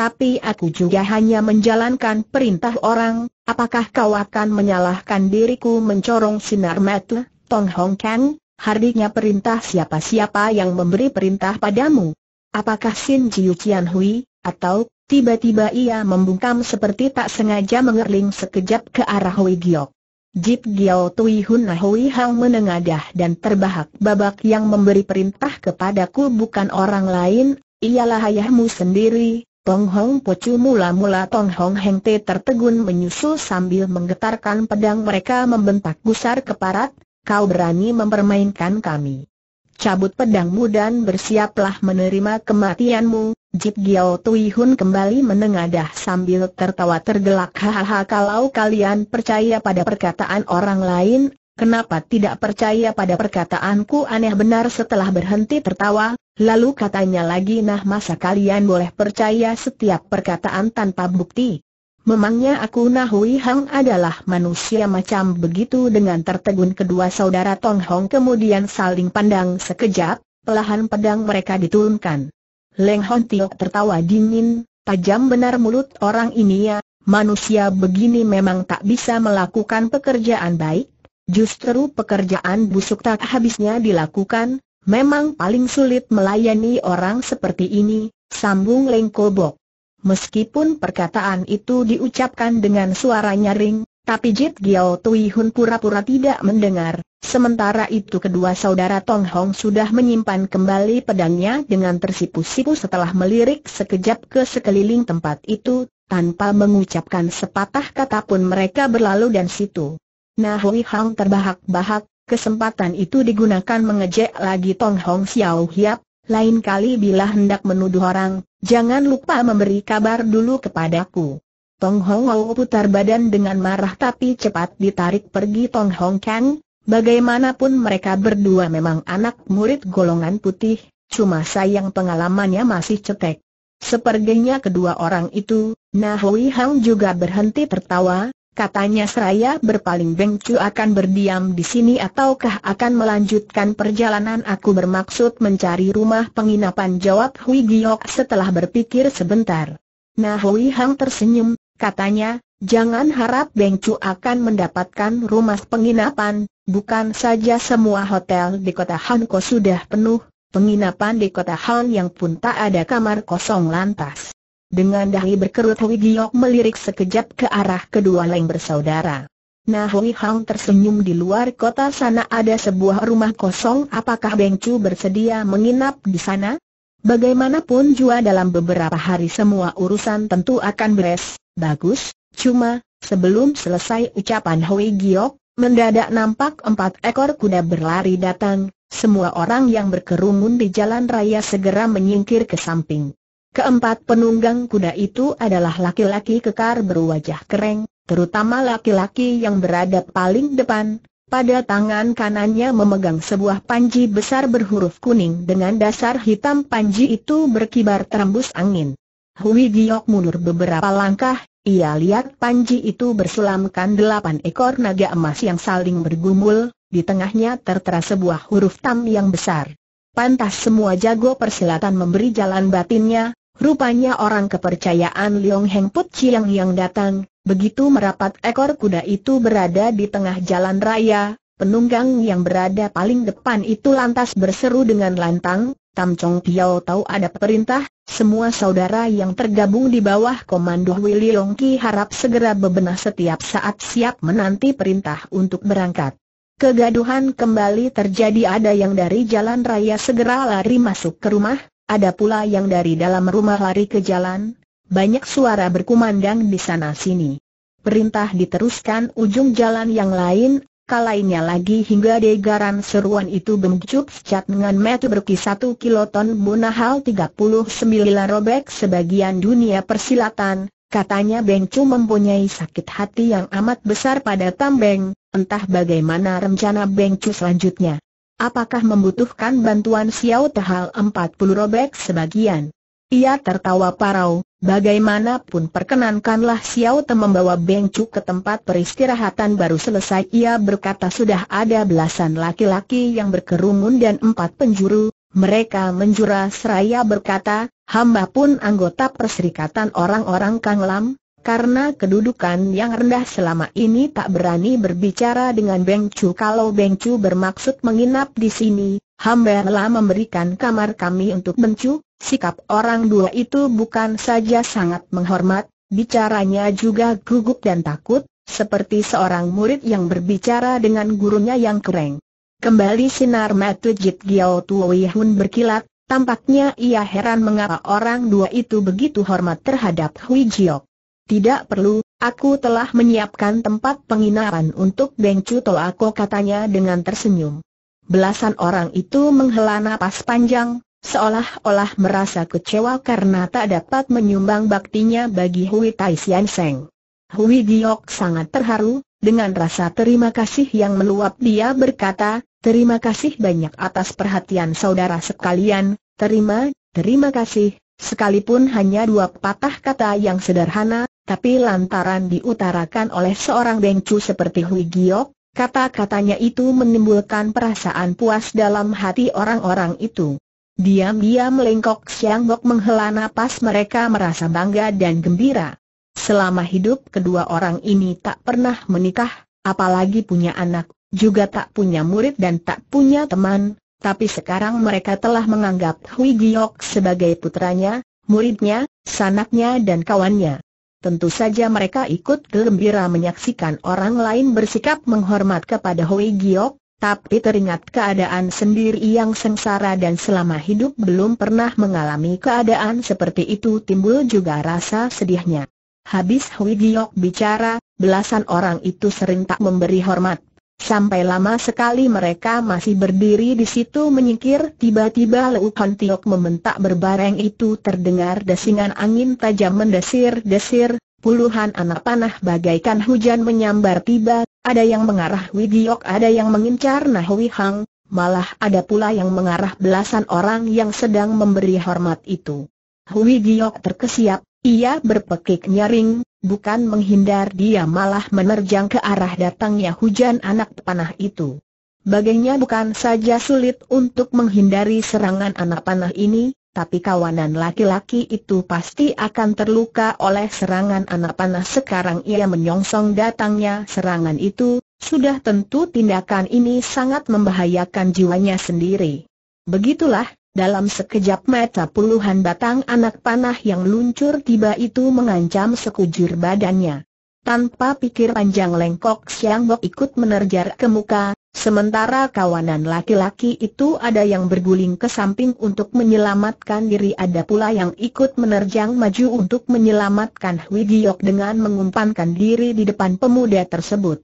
tapi aku juga hanya menjalankan perintah orang, apakah kau akan menyalahkan diriku mencorong sinar mata, Tong Hong Kang, hardiknya perintah siapa-siapa yang memberi perintah padamu? Apakah Sin Jiu Qian Hui, atau, tiba-tiba ia membungkam seperti tak sengaja mengerling sekejap ke arah Hui Giok. Jip Giao Tui Hun Hui Hang menengadah dan terbahak babak yang memberi perintah kepadaku bukan orang lain, ialah ayahmu sendiri, Tong Hong Pocu mula-mula Tong Hong Heng Te tertegun menyusul sambil menggetarkan pedang mereka membentak gusar keparat, kau berani mempermainkan kami. Cabut pedangmu dan bersiaplah menerima kematianmu, Jip Giao Tui Hun kembali menengadah sambil tertawa tergelak hahaha kalau kalian percaya pada perkataan orang lain, kenapa tidak percaya pada perkataanku aneh benar setelah berhenti tertawa, lalu katanya lagi nah masa kalian boleh percaya setiap perkataan tanpa bukti. Memangnya aku Nahui Hang adalah manusia macam begitu dengan tertegun kedua saudara Tong Hong kemudian saling pandang sekejap, pelahan pedang mereka diturunkan. Leng Hon Tiok tertawa dingin, tajam benar mulut orang ini ya, manusia begini memang tak bisa melakukan pekerjaan baik, Justru pekerjaan busuk tak habisnya dilakukan, memang paling sulit melayani orang seperti ini, sambung Lengkobok. Meskipun perkataan itu diucapkan dengan suara nyaring, tapi Jit Giao Tui Hun pura-pura tidak mendengar, sementara itu kedua saudara Tong Hong sudah menyimpan kembali pedangnya dengan tersipu-sipu setelah melirik sekejap ke sekeliling tempat itu, tanpa mengucapkan sepatah kata pun mereka berlalu dan situ. Nah Hui Hang terbahak-bahak, kesempatan itu digunakan mengejek lagi Tong Hong Xiao Hiap, lain kali bila hendak menuduh orang, jangan lupa memberi kabar dulu kepadaku. Tong Hong Ou putar badan dengan marah tapi cepat ditarik pergi Tong Hong Kang, bagaimanapun mereka berdua memang anak murid golongan putih, cuma sayang pengalamannya masih cetek. Sepertinya kedua orang itu, Nah Hui Hang juga berhenti tertawa, Katanya seraya berpaling Beng Cu akan berdiam di sini ataukah akan melanjutkan perjalanan aku bermaksud mencari rumah penginapan jawab Hui Giok setelah berpikir sebentar. Nah Hui Hang tersenyum, katanya, jangan harap Beng Cu akan mendapatkan rumah penginapan, bukan saja semua hotel di kota Ko sudah penuh, penginapan di kota Han yang pun tak ada kamar kosong lantas. Dengan dahi berkerut Hui Giok melirik sekejap ke arah kedua leng bersaudara. Nah Hui Hang tersenyum di luar kota sana ada sebuah rumah kosong apakah Beng Chu bersedia menginap di sana? Bagaimanapun jua dalam beberapa hari semua urusan tentu akan beres, bagus, cuma, sebelum selesai ucapan Hui Giok, mendadak nampak empat ekor kuda berlari datang, semua orang yang berkerumun di jalan raya segera menyingkir ke samping. Keempat penunggang kuda itu adalah laki-laki kekar berwajah kering, terutama laki-laki yang berada paling depan. Pada tangan kanannya memegang sebuah panji besar berhuruf kuning dengan dasar hitam panji itu berkibar terembus angin. Hui Giok mundur beberapa langkah, ia lihat panji itu bersulamkan delapan ekor naga emas yang saling bergumul, di tengahnya tertera sebuah huruf tam yang besar. Pantas semua jago persilatan memberi jalan batinnya, Rupanya orang kepercayaan Liong Heng Put Chiang yang datang, begitu merapat ekor kuda itu berada di tengah jalan raya, penunggang yang berada paling depan itu lantas berseru dengan lantang, Tam Chong Piao tahu ada perintah, semua saudara yang tergabung di bawah komando Willy Long Ki harap segera bebenah setiap saat siap menanti perintah untuk berangkat. Kegaduhan kembali terjadi ada yang dari jalan raya segera lari masuk ke rumah, ada pula yang dari dalam rumah lari ke jalan, banyak suara berkumandang di sana-sini. Perintah diteruskan ujung jalan yang lain, kalainya lagi hingga degaran seruan itu bemcup secat dengan metu berki satu kiloton bunahal sembilan robek sebagian dunia persilatan, Katanya Beng mempunyai sakit hati yang amat besar pada Tambeng, entah bagaimana rencana Beng selanjutnya. Apakah membutuhkan bantuan Xiao Tehal 40 robek sebagian? Ia tertawa parau, bagaimanapun perkenankanlah Xiao Te membawa Beng Cu ke tempat peristirahatan baru selesai ia berkata sudah ada belasan laki-laki yang berkerumun dan empat penjuru, mereka menjura seraya berkata, hamba pun anggota perserikatan orang-orang Kang Lam, karena kedudukan yang rendah selama ini tak berani berbicara dengan Beng Chu Kalau Beng Chu bermaksud menginap di sini, hamba telah memberikan kamar kami untuk Beng Chu Sikap orang dua itu bukan saja sangat menghormat, bicaranya juga gugup dan takut, seperti seorang murid yang berbicara dengan gurunya yang kereng Kembali sinar mata Jit Giao Tuwi Hun berkilat, tampaknya ia heran mengapa orang dua itu begitu hormat terhadap Hui Jiok. Tidak perlu, aku telah menyiapkan tempat penginapan untuk Beng Chu Toako katanya dengan tersenyum. Belasan orang itu menghela napas panjang, seolah-olah merasa kecewa karena tak dapat menyumbang baktinya bagi Hui Tai Sian Seng. Hui Giok sangat terharu, dengan rasa terima kasih yang meluap dia berkata, terima kasih banyak atas perhatian saudara sekalian, terima, terima kasih, sekalipun hanya dua patah kata yang sederhana, tapi lantaran diutarakan oleh seorang bengcu seperti Hui Giok, kata-katanya itu menimbulkan perasaan puas dalam hati orang-orang itu. Diam-diam lengkok Siang Bok menghela napas mereka merasa bangga dan gembira. Selama hidup kedua orang ini tak pernah menikah, apalagi punya anak, juga tak punya murid dan tak punya teman, tapi sekarang mereka telah menganggap Hui Giok sebagai putranya, muridnya, sanaknya dan kawannya. Tentu saja mereka ikut gembira menyaksikan orang lain bersikap menghormat kepada Hui Giok, tapi teringat keadaan sendiri yang sengsara dan selama hidup belum pernah mengalami keadaan seperti itu timbul juga rasa sedihnya. Habis Hui Giok bicara, belasan orang itu sering tak memberi hormat Sampai lama sekali mereka masih berdiri di situ menyingkir Tiba-tiba Leu Han Tiok membentak berbareng itu terdengar desingan angin tajam mendesir-desir Puluhan anak panah bagaikan hujan menyambar tiba Ada yang mengarah Widiok ada yang mengincar Nahui Hang Malah ada pula yang mengarah belasan orang yang sedang memberi hormat itu Hui Giok terkesiap, ia berpekik nyaring, bukan menghindar dia malah menerjang ke arah datangnya hujan anak panah itu. Baginya bukan saja sulit untuk menghindari serangan anak panah ini, tapi kawanan laki-laki itu pasti akan terluka oleh serangan anak panah sekarang ia menyongsong datangnya serangan itu, sudah tentu tindakan ini sangat membahayakan jiwanya sendiri. Begitulah, dalam sekejap mata puluhan batang anak panah yang luncur tiba itu mengancam sekujur badannya. Tanpa pikir panjang lengkok Siang Bok ikut menerjar ke muka, sementara kawanan laki-laki itu ada yang berguling ke samping untuk menyelamatkan diri ada pula yang ikut menerjang maju untuk menyelamatkan Hui Giok dengan mengumpankan diri di depan pemuda tersebut.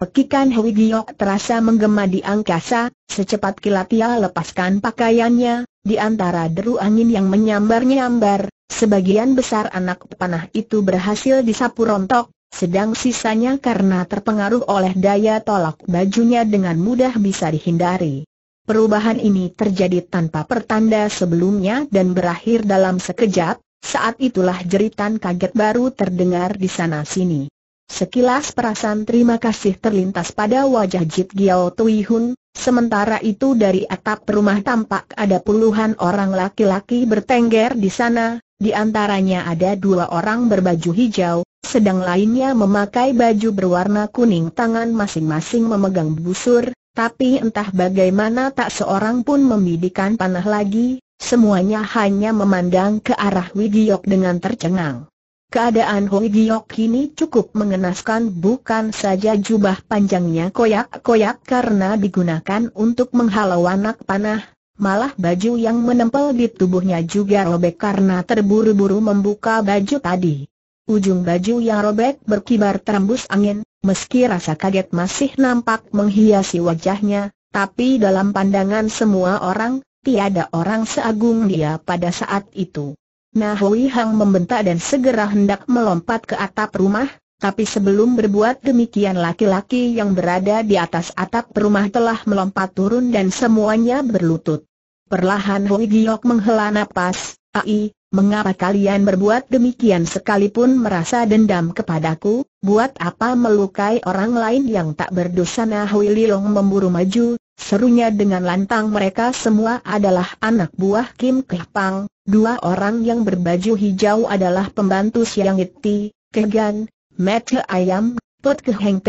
Pekikan Hui Giok terasa menggema di angkasa, secepat kilat ia lepaskan pakaiannya, di antara deru angin yang menyambar-nyambar, sebagian besar anak panah itu berhasil disapu rontok, sedang sisanya karena terpengaruh oleh daya tolak bajunya dengan mudah bisa dihindari. Perubahan ini terjadi tanpa pertanda sebelumnya dan berakhir dalam sekejap, saat itulah jeritan kaget baru terdengar di sana-sini. Sekilas perasaan terima kasih terlintas pada wajah Jit Giao Tui Hun, sementara itu dari atap rumah tampak ada puluhan orang laki-laki bertengger di sana, di antaranya ada dua orang berbaju hijau, sedang lainnya memakai baju berwarna kuning tangan masing-masing memegang busur, tapi entah bagaimana tak seorang pun membidikan panah lagi, semuanya hanya memandang ke arah Wigiok dengan tercengang. Keadaan Hong Giok kini cukup mengenaskan bukan saja jubah panjangnya koyak-koyak karena digunakan untuk menghalau anak panah, malah baju yang menempel di tubuhnya juga robek karena terburu-buru membuka baju tadi. Ujung baju yang robek berkibar terembus angin, meski rasa kaget masih nampak menghiasi wajahnya, tapi dalam pandangan semua orang, tiada orang seagung dia pada saat itu. Nah Hui Hang membentak dan segera hendak melompat ke atap rumah, tapi sebelum berbuat demikian laki-laki yang berada di atas atap rumah telah melompat turun dan semuanya berlutut. Perlahan Hui Giok menghela nafas. Ai, mengapa kalian berbuat demikian sekalipun merasa dendam kepadaku, buat apa melukai orang lain yang tak berdosa Nah Hui Lilong memburu maju, Serunya dengan lantang mereka semua adalah anak buah Kim Kepang, dua orang yang berbaju hijau adalah pembantu Siang Iti, Kegan, Mete Ayam, Pot Keheng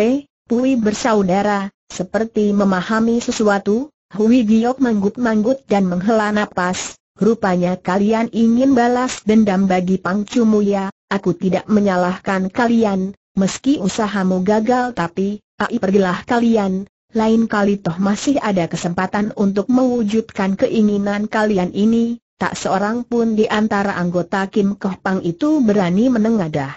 Pui bersaudara, seperti memahami sesuatu, Hui Giok manggut-manggut dan menghela nafas. rupanya kalian ingin balas dendam bagi Pang Cumu ya? aku tidak menyalahkan kalian, meski usahamu gagal tapi, ai pergilah kalian, lain kali toh masih ada kesempatan untuk mewujudkan keinginan kalian ini, tak seorang pun di antara anggota Kim Koh Pang itu berani menengadah.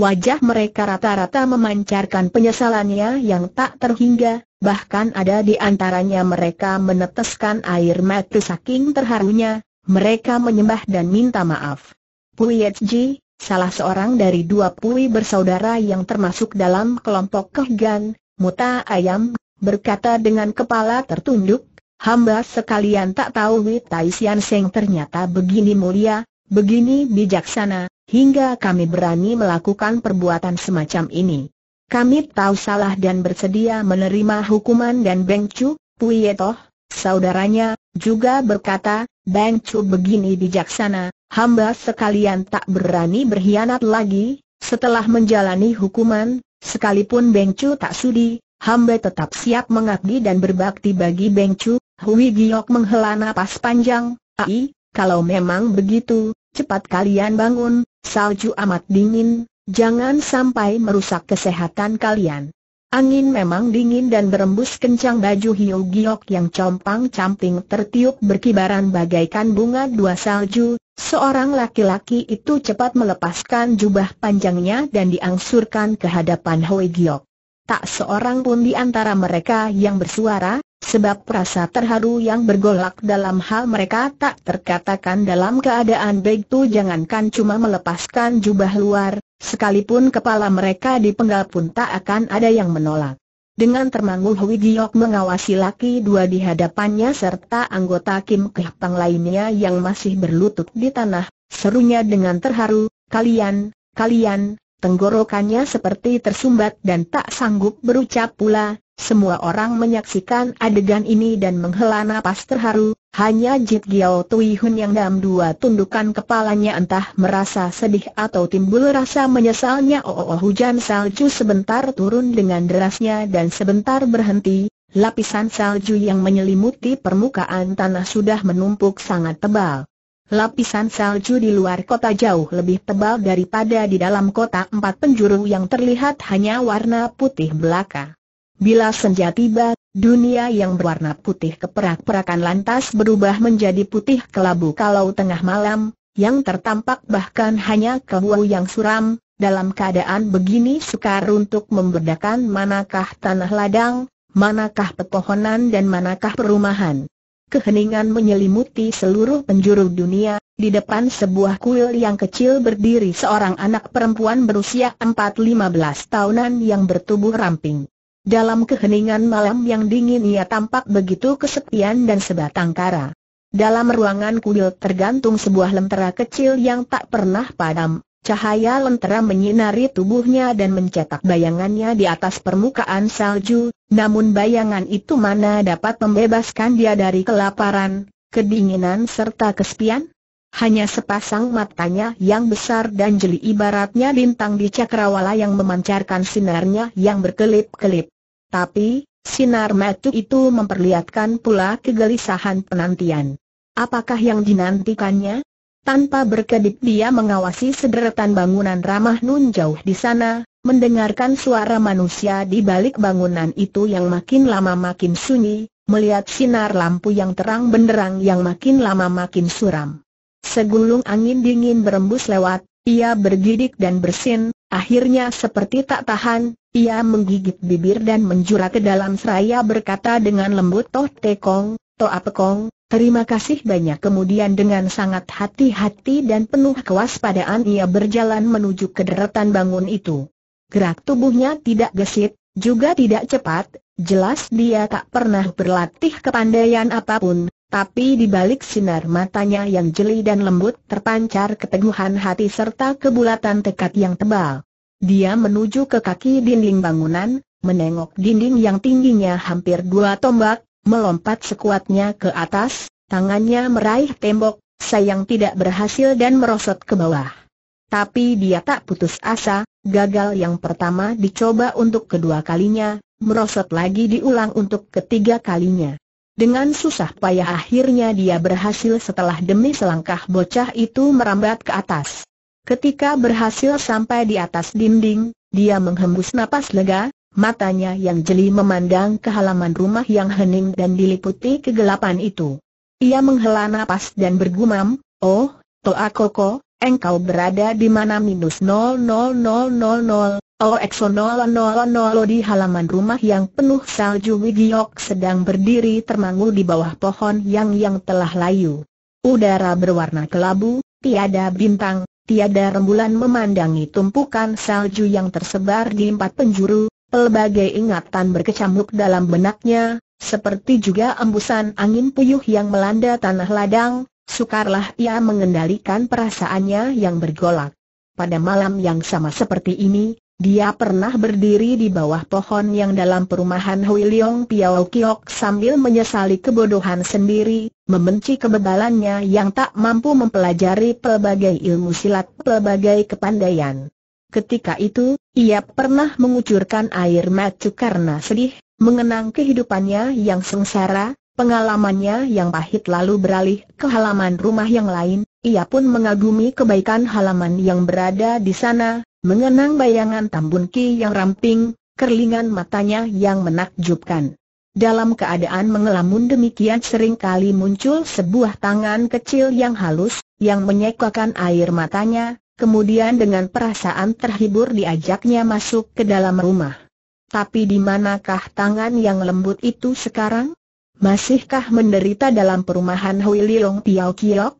Wajah mereka rata-rata memancarkan penyesalannya yang tak terhingga, bahkan ada di antaranya mereka meneteskan air mata saking terharunya, mereka menyembah dan minta maaf. Ji, salah seorang dari dua pui bersaudara yang termasuk dalam kelompok Kehgan, Muta Ayam berkata dengan kepala tertunduk, hamba sekalian tak tahu Wei Tai Sian Seng ternyata begini mulia, begini bijaksana, hingga kami berani melakukan perbuatan semacam ini. Kami tahu salah dan bersedia menerima hukuman dan Beng Chu, Puyetoh, saudaranya, juga berkata, Beng Chu begini bijaksana, hamba sekalian tak berani berkhianat lagi, setelah menjalani hukuman, sekalipun Beng Chu tak sudi, hamba tetap siap mengabdi dan berbakti bagi Beng Chu, Hui Giok menghela napas panjang, ai, kalau memang begitu, cepat kalian bangun, salju amat dingin, jangan sampai merusak kesehatan kalian. Angin memang dingin dan berembus kencang baju Hiu Giok yang compang-camping tertiup berkibaran bagaikan bunga dua salju, seorang laki-laki itu cepat melepaskan jubah panjangnya dan diangsurkan ke hadapan Hui Giok. Tak seorang pun di antara mereka yang bersuara, sebab perasa terharu yang bergolak dalam hal mereka tak terkatakan dalam keadaan begitu jangankan cuma melepaskan jubah luar, sekalipun kepala mereka dipenggal pun tak akan ada yang menolak. Dengan termangul Hui Giok mengawasi laki dua di hadapannya serta anggota Kim Kehpang lainnya yang masih berlutut di tanah, serunya dengan terharu, kalian, kalian, Tenggorokannya seperti tersumbat dan tak sanggup berucap pula, semua orang menyaksikan adegan ini dan menghela napas terharu, hanya Jit Giao Tui Hun yang dalam dua tundukan kepalanya entah merasa sedih atau timbul rasa menyesalnya oh, oh, oh hujan salju sebentar turun dengan derasnya dan sebentar berhenti, lapisan salju yang menyelimuti permukaan tanah sudah menumpuk sangat tebal. Lapisan salju di luar kota jauh lebih tebal daripada di dalam kota empat penjuru yang terlihat hanya warna putih belaka. Bila senja tiba, dunia yang berwarna putih keperak-perakan lantas berubah menjadi putih kelabu kalau tengah malam, yang tertampak bahkan hanya kelau yang suram, dalam keadaan begini sukar untuk membedakan manakah tanah ladang, manakah pepohonan dan manakah perumahan keheningan menyelimuti seluruh penjuru dunia, di depan sebuah kuil yang kecil berdiri seorang anak perempuan berusia empat lima belas tahunan yang bertubuh ramping. Dalam keheningan malam yang dingin ia tampak begitu kesepian dan sebatang kara. Dalam ruangan kuil tergantung sebuah lentera kecil yang tak pernah padam, Cahaya lentera menyinari tubuhnya dan mencetak bayangannya di atas permukaan salju, namun bayangan itu mana dapat membebaskan dia dari kelaparan, kedinginan serta kesepian? Hanya sepasang matanya yang besar dan jeli ibaratnya bintang di cakrawala yang memancarkan sinarnya yang berkelip-kelip. Tapi, sinar matu itu memperlihatkan pula kegelisahan penantian. Apakah yang dinantikannya? Tanpa berkedip dia mengawasi sederetan bangunan ramah nun jauh di sana, mendengarkan suara manusia di balik bangunan itu yang makin lama makin sunyi, melihat sinar lampu yang terang benderang yang makin lama makin suram. Segulung angin dingin berembus lewat, ia bergidik dan bersin, akhirnya seperti tak tahan, ia menggigit bibir dan menjura ke dalam seraya berkata dengan lembut Toh Tekong, Toa Pekong, terima kasih banyak kemudian dengan sangat hati-hati dan penuh kewaspadaan ia berjalan menuju ke deretan bangun itu. Gerak tubuhnya tidak gesit, juga tidak cepat, jelas dia tak pernah berlatih kepandaian apapun, tapi di balik sinar matanya yang jeli dan lembut terpancar keteguhan hati serta kebulatan tekad yang tebal. Dia menuju ke kaki dinding bangunan, menengok dinding yang tingginya hampir dua tombak, Melompat sekuatnya ke atas, tangannya meraih tembok, sayang tidak berhasil dan merosot ke bawah. Tapi dia tak putus asa, gagal yang pertama dicoba untuk kedua kalinya, merosot lagi diulang untuk ketiga kalinya. Dengan susah payah akhirnya dia berhasil setelah demi selangkah bocah itu merambat ke atas. Ketika berhasil sampai di atas dinding, dia menghembus napas lega, Matanya yang jeli memandang ke halaman rumah yang hening dan diliputi kegelapan itu. Ia menghela nafas dan bergumam, Oh, Toa Koko, engkau berada di mana minus 00000, Oh Exo 000 di halaman rumah yang penuh salju Wigiok sedang berdiri termangu di bawah pohon yang yang telah layu. Udara berwarna kelabu, tiada bintang, Tiada rembulan memandangi tumpukan salju yang tersebar di empat penjuru, Pelbagai ingatan berkecamuk dalam benaknya, seperti juga embusan angin puyuh yang melanda tanah ladang, sukarlah ia mengendalikan perasaannya yang bergolak. Pada malam yang sama seperti ini, dia pernah berdiri di bawah pohon yang dalam perumahan Hui Leong Piao Kiok sambil menyesali kebodohan sendiri, membenci kebebalannya yang tak mampu mempelajari pelbagai ilmu silat, pelbagai kepandaian. Ketika itu, ia pernah mengucurkan air mata karena sedih, mengenang kehidupannya yang sengsara, pengalamannya yang pahit lalu beralih ke halaman rumah yang lain, ia pun mengagumi kebaikan halaman yang berada di sana, mengenang bayangan Tambun Ki yang ramping, kerlingan matanya yang menakjubkan. Dalam keadaan mengelamun demikian seringkali muncul sebuah tangan kecil yang halus, yang menyekakan air matanya, Kemudian dengan perasaan terhibur diajaknya masuk ke dalam rumah. Tapi di manakah tangan yang lembut itu sekarang? Masihkah menderita dalam perumahan Hui Lilong Tiao Kiok?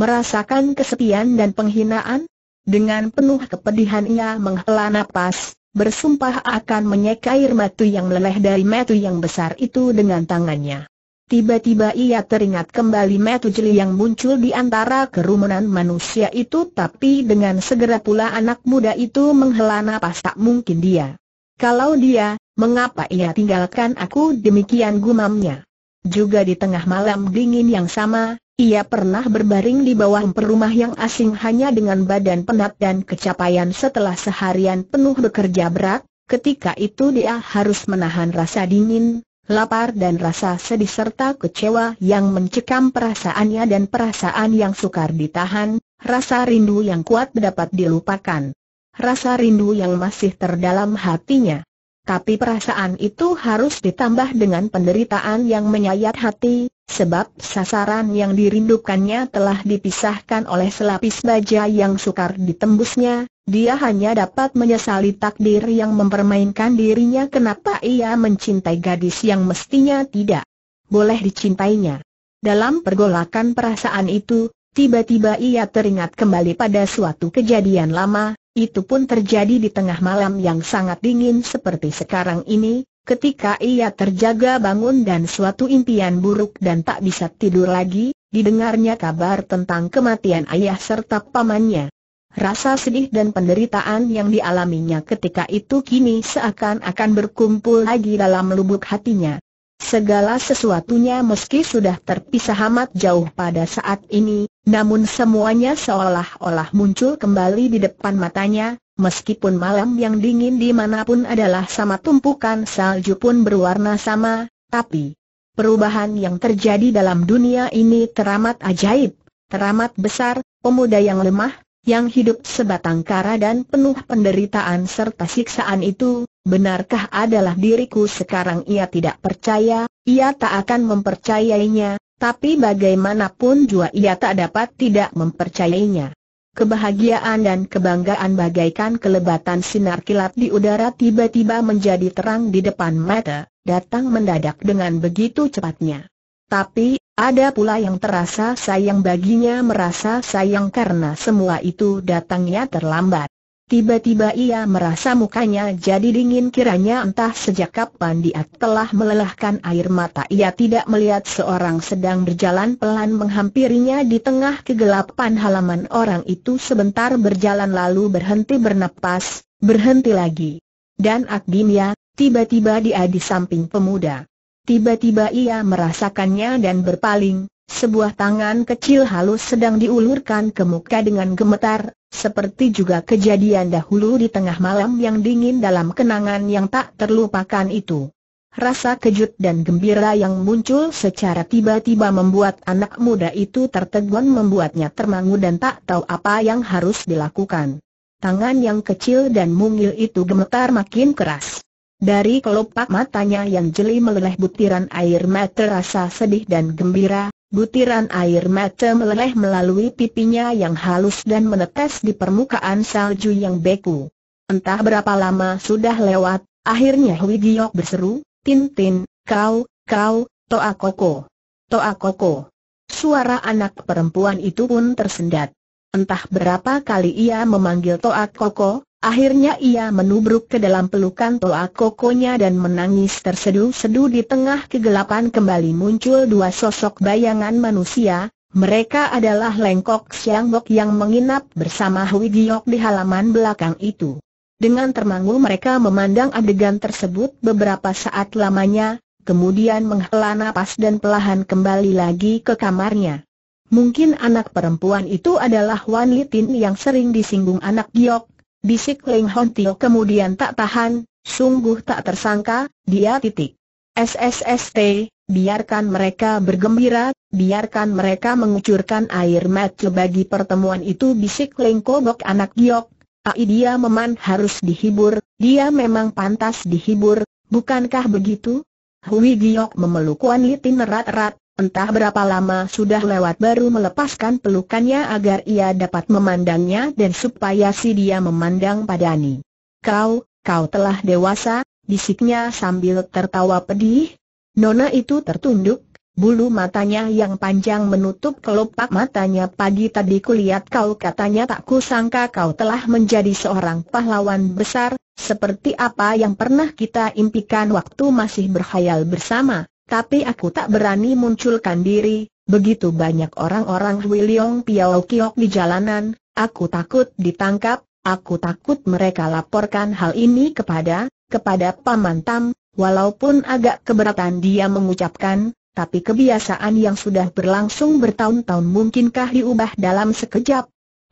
Merasakan kesepian dan penghinaan? Dengan penuh kepedihan ia menghela napas, bersumpah akan menyeka air matu yang meleleh dari matu yang besar itu dengan tangannya. Tiba-tiba ia teringat kembali Metu Jeli yang muncul di antara kerumunan manusia itu tapi dengan segera pula anak muda itu menghela napas tak mungkin dia. Kalau dia, mengapa ia tinggalkan aku demikian gumamnya. Juga di tengah malam dingin yang sama, ia pernah berbaring di bawah perumah yang asing hanya dengan badan penat dan kecapaian setelah seharian penuh bekerja berat, ketika itu dia harus menahan rasa dingin, lapar dan rasa sedih serta kecewa yang mencekam perasaannya dan perasaan yang sukar ditahan, rasa rindu yang kuat dapat dilupakan. Rasa rindu yang masih terdalam hatinya. Tapi perasaan itu harus ditambah dengan penderitaan yang menyayat hati, sebab sasaran yang dirindukannya telah dipisahkan oleh selapis baja yang sukar ditembusnya, dia hanya dapat menyesali takdir yang mempermainkan dirinya kenapa ia mencintai gadis yang mestinya tidak boleh dicintainya. Dalam pergolakan perasaan itu, tiba-tiba ia teringat kembali pada suatu kejadian lama, itu pun terjadi di tengah malam yang sangat dingin seperti sekarang ini, ketika ia terjaga bangun dan suatu impian buruk dan tak bisa tidur lagi, didengarnya kabar tentang kematian ayah serta pamannya. Rasa sedih dan penderitaan yang dialaminya ketika itu kini seakan-akan berkumpul lagi dalam lubuk hatinya. Segala sesuatunya meski sudah terpisah amat jauh pada saat ini, namun semuanya seolah-olah muncul kembali di depan matanya, meskipun malam yang dingin dimanapun adalah sama tumpukan salju pun berwarna sama, tapi perubahan yang terjadi dalam dunia ini teramat ajaib, teramat besar, pemuda yang lemah, yang hidup sebatang kara dan penuh penderitaan serta siksaan itu, benarkah adalah diriku sekarang ia tidak percaya, ia tak akan mempercayainya, tapi bagaimanapun juga ia tak dapat tidak mempercayainya. Kebahagiaan dan kebanggaan bagaikan kelebatan sinar kilat di udara tiba-tiba menjadi terang di depan mata, datang mendadak dengan begitu cepatnya. Tapi, ada pula yang terasa sayang baginya merasa sayang karena semua itu datangnya terlambat. Tiba-tiba ia merasa mukanya jadi dingin kiranya entah sejak kapan dia telah melelahkan air mata Ia tidak melihat seorang sedang berjalan pelan menghampirinya di tengah kegelapan halaman orang itu sebentar berjalan lalu berhenti bernapas, berhenti lagi Dan akhirnya tiba-tiba dia di samping pemuda Tiba-tiba ia merasakannya dan berpaling, sebuah tangan kecil halus sedang diulurkan ke muka dengan gemetar, seperti juga kejadian dahulu di tengah malam yang dingin dalam kenangan yang tak terlupakan itu. Rasa kejut dan gembira yang muncul secara tiba-tiba membuat anak muda itu tertegun membuatnya termangu dan tak tahu apa yang harus dilakukan. Tangan yang kecil dan mungil itu gemetar makin keras. Dari kelopak matanya yang jeli meleleh butiran air mata rasa sedih dan gembira, butiran air mata meleleh melalui pipinya yang halus dan menetes di permukaan salju yang beku. Entah berapa lama sudah lewat, akhirnya Hui Giok berseru, Tintin, kau, kau, Toa Koko. Toa Koko. Suara anak perempuan itu pun tersendat. Entah berapa kali ia memanggil Toa Koko, Akhirnya ia menubruk ke dalam pelukan Toa Kokonya dan menangis tersedu-sedu di tengah kegelapan kembali muncul dua sosok bayangan manusia, mereka adalah Lengkok Siangbok yang menginap bersama Hui Giok di halaman belakang itu. Dengan termangu mereka memandang adegan tersebut beberapa saat lamanya, kemudian menghela napas dan pelahan kembali lagi ke kamarnya. Mungkin anak perempuan itu adalah Wan Litin yang sering disinggung anak Giok, Bisik Leng Hon Tio kemudian tak tahan, sungguh tak tersangka, dia titik. SSST, biarkan mereka bergembira, biarkan mereka mengucurkan air mata bagi pertemuan itu bisik Leng Kobok anak giok. Ai dia memang harus dihibur, dia memang pantas dihibur, bukankah begitu? Hui Giok memeluk Wan Litin erat-erat, Entah berapa lama sudah lewat baru melepaskan pelukannya agar ia dapat memandangnya dan supaya si dia memandang pada Ani. Kau, kau telah dewasa, bisiknya sambil tertawa pedih. Nona itu tertunduk, bulu matanya yang panjang menutup kelopak matanya pagi tadi kulihat kau katanya tak kusangka kau telah menjadi seorang pahlawan besar, seperti apa yang pernah kita impikan waktu masih berkhayal bersama. Tapi aku tak berani munculkan diri, begitu banyak orang-orang Hui Leong Piao Kiok di jalanan, aku takut ditangkap, aku takut mereka laporkan hal ini kepada, kepada Paman Tam, walaupun agak keberatan dia mengucapkan, tapi kebiasaan yang sudah berlangsung bertahun-tahun mungkinkah diubah dalam sekejap?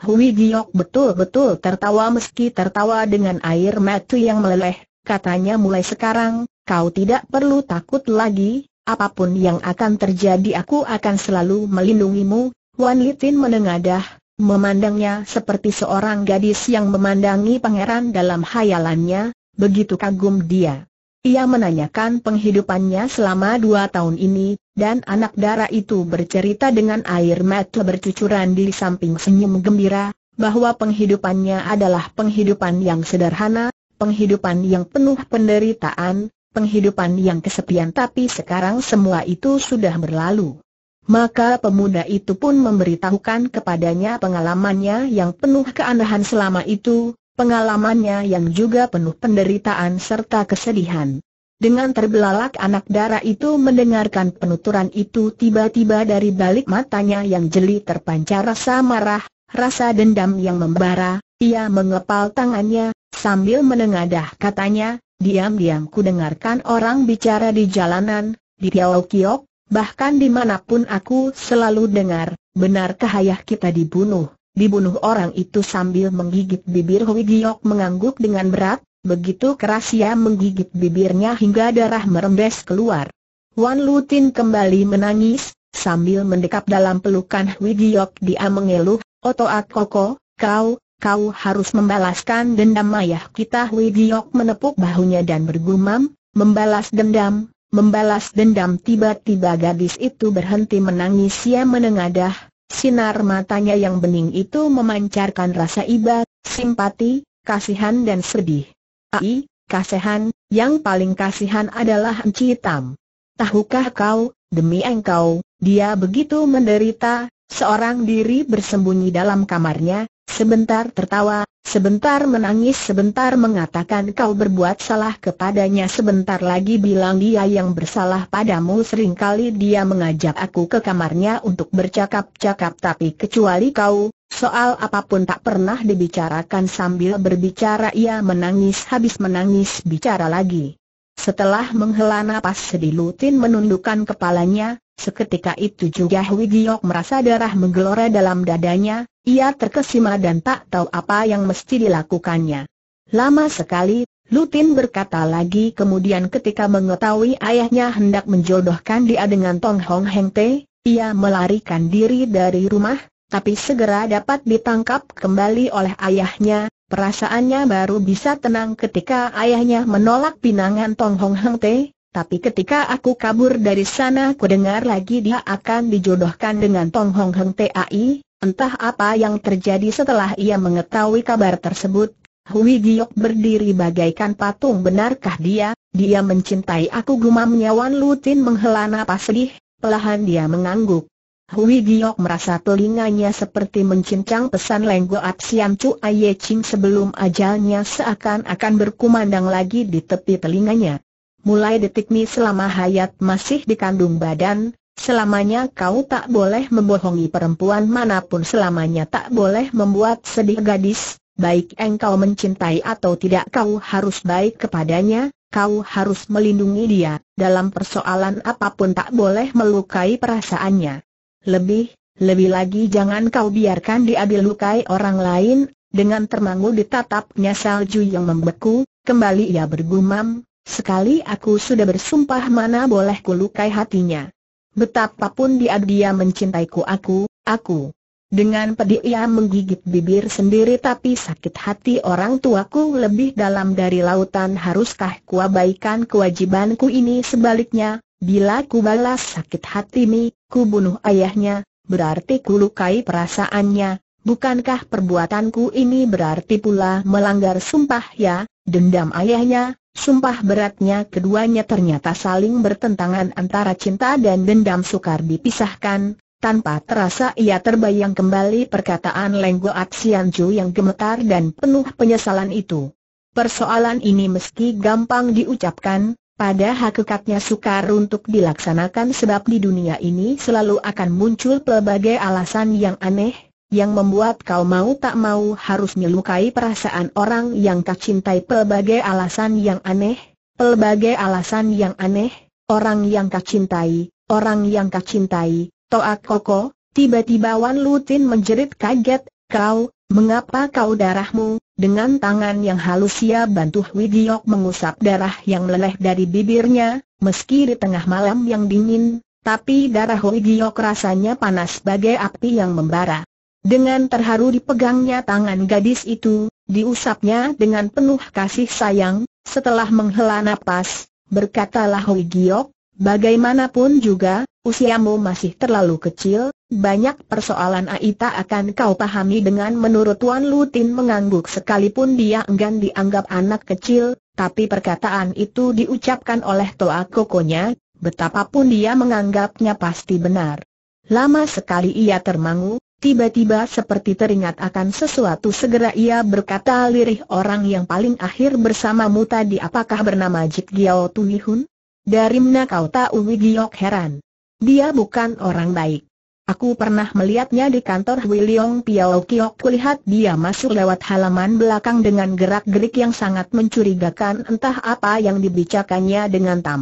Hui Giok betul-betul tertawa meski tertawa dengan air mata yang meleleh, katanya mulai sekarang, kau tidak perlu takut lagi, apapun yang akan terjadi aku akan selalu melindungimu. Wan Litin menengadah, memandangnya seperti seorang gadis yang memandangi pangeran dalam hayalannya, begitu kagum dia. Ia menanyakan penghidupannya selama dua tahun ini, dan anak darah itu bercerita dengan air mata bercucuran di samping senyum gembira, bahwa penghidupannya adalah penghidupan yang sederhana, penghidupan yang penuh penderitaan, penghidupan yang kesepian tapi sekarang semua itu sudah berlalu. Maka pemuda itu pun memberitahukan kepadanya pengalamannya yang penuh keanehan selama itu, pengalamannya yang juga penuh penderitaan serta kesedihan. Dengan terbelalak anak dara itu mendengarkan penuturan itu tiba-tiba dari balik matanya yang jeli terpancar rasa marah, rasa dendam yang membara, ia mengepal tangannya, sambil menengadah katanya, Diam-diam ku dengarkan orang bicara di jalanan, di Tiao Kiok, bahkan dimanapun aku selalu dengar, benarkah ayah kita dibunuh? Dibunuh orang itu sambil menggigit bibir Hui Giok mengangguk dengan berat, begitu keras ia menggigit bibirnya hingga darah merembes keluar. Wan Lutin kembali menangis, sambil mendekap dalam pelukan Hui Giok dia mengeluh, Oto Akoko, kau, kau harus membalaskan dendam ayah kita Hui Giok menepuk bahunya dan bergumam, membalas dendam, membalas dendam tiba-tiba gadis itu berhenti menangis ia menengadah, sinar matanya yang bening itu memancarkan rasa iba, simpati, kasihan dan sedih. Ai, kasihan, yang paling kasihan adalah Enci Tam. Tahukah kau, demi engkau, dia begitu menderita, seorang diri bersembunyi dalam kamarnya, Sebentar tertawa, sebentar menangis sebentar mengatakan kau berbuat salah kepadanya sebentar lagi bilang dia yang bersalah padamu seringkali dia mengajak aku ke kamarnya untuk bercakap-cakap tapi kecuali kau, soal apapun tak pernah dibicarakan sambil berbicara ia menangis habis menangis bicara lagi. Setelah menghela napas sedih Lutin menundukkan kepalanya, seketika itu juga Hui Giok merasa darah menggelora dalam dadanya, ia terkesima dan tak tahu apa yang mesti dilakukannya. Lama sekali, Lutin berkata lagi kemudian ketika mengetahui ayahnya hendak menjodohkan dia dengan Tong Hong Heng Te, ia melarikan diri dari rumah, tapi segera dapat ditangkap kembali oleh ayahnya, perasaannya baru bisa tenang ketika ayahnya menolak pinangan Tong Hong Heng Te, tapi ketika aku kabur dari sana ku dengar lagi dia akan dijodohkan dengan Tong Hong Heng Tai, Entah apa yang terjadi setelah ia mengetahui kabar tersebut, Hui Giok berdiri bagaikan patung benarkah dia, dia mencintai aku gumamnya Wan Lutin menghela napas sedih, pelahan dia mengangguk. Hui Giok merasa telinganya seperti mencincang pesan lenggo Apsian Chu Aye Ching sebelum ajalnya seakan-akan berkumandang lagi di tepi telinganya. Mulai detik ini selama hayat masih dikandung badan, Selamanya kau tak boleh membohongi perempuan manapun selamanya tak boleh membuat sedih gadis, baik engkau mencintai atau tidak kau harus baik kepadanya, kau harus melindungi dia, dalam persoalan apapun tak boleh melukai perasaannya. Lebih, lebih lagi jangan kau biarkan dia dilukai orang lain, dengan termangu ditatapnya salju yang membeku, kembali ia bergumam, sekali aku sudah bersumpah mana boleh kulukai hatinya. Betapapun dia dia mencintaiku aku, aku. Dengan pedih ia menggigit bibir sendiri tapi sakit hati orang tuaku lebih dalam dari lautan haruskah kuabaikan kewajibanku ini sebaliknya, bila ku balas sakit hatimi, ku bunuh ayahnya, berarti ku lukai perasaannya, bukankah perbuatanku ini berarti pula melanggar sumpah ya, dendam ayahnya, Sumpah beratnya keduanya ternyata saling bertentangan antara cinta dan dendam sukar dipisahkan, tanpa terasa ia terbayang kembali perkataan Lenggo Aksianju yang gemetar dan penuh penyesalan itu. Persoalan ini meski gampang diucapkan, pada hakikatnya sukar untuk dilaksanakan sebab di dunia ini selalu akan muncul pelbagai alasan yang aneh, yang membuat kau mau tak mau harus melukai perasaan orang yang kau cintai pelbagai alasan yang aneh, pelbagai alasan yang aneh, orang yang kau cintai, orang yang kau cintai, Toak Koko, tiba-tiba Wan Lutin menjerit kaget, kau, mengapa kau darahmu, dengan tangan yang halus ia bantu Widiok mengusap darah yang leleh dari bibirnya, meski di tengah malam yang dingin, tapi darah Widiok rasanya panas bagai api yang membara. Dengan terharu dipegangnya tangan gadis itu, diusapnya dengan penuh kasih sayang, setelah menghela nafas, berkatalah Hui Giok, bagaimanapun juga, usiamu masih terlalu kecil, banyak persoalan Aita akan kau pahami dengan menurut Tuan Lutin mengangguk sekalipun dia enggan dianggap anak kecil, tapi perkataan itu diucapkan oleh Toa Kokonya, betapapun dia menganggapnya pasti benar. Lama sekali ia termangu, Tiba-tiba seperti teringat akan sesuatu segera ia berkata lirih orang yang paling akhir bersamamu tadi apakah bernama Jit Giao Tui Hun? Dari mana kau tahu Giok heran? Dia bukan orang baik. Aku pernah melihatnya di kantor William Piao Kiok kulihat dia masuk lewat halaman belakang dengan gerak-gerik yang sangat mencurigakan entah apa yang dibicakannya dengan Tam.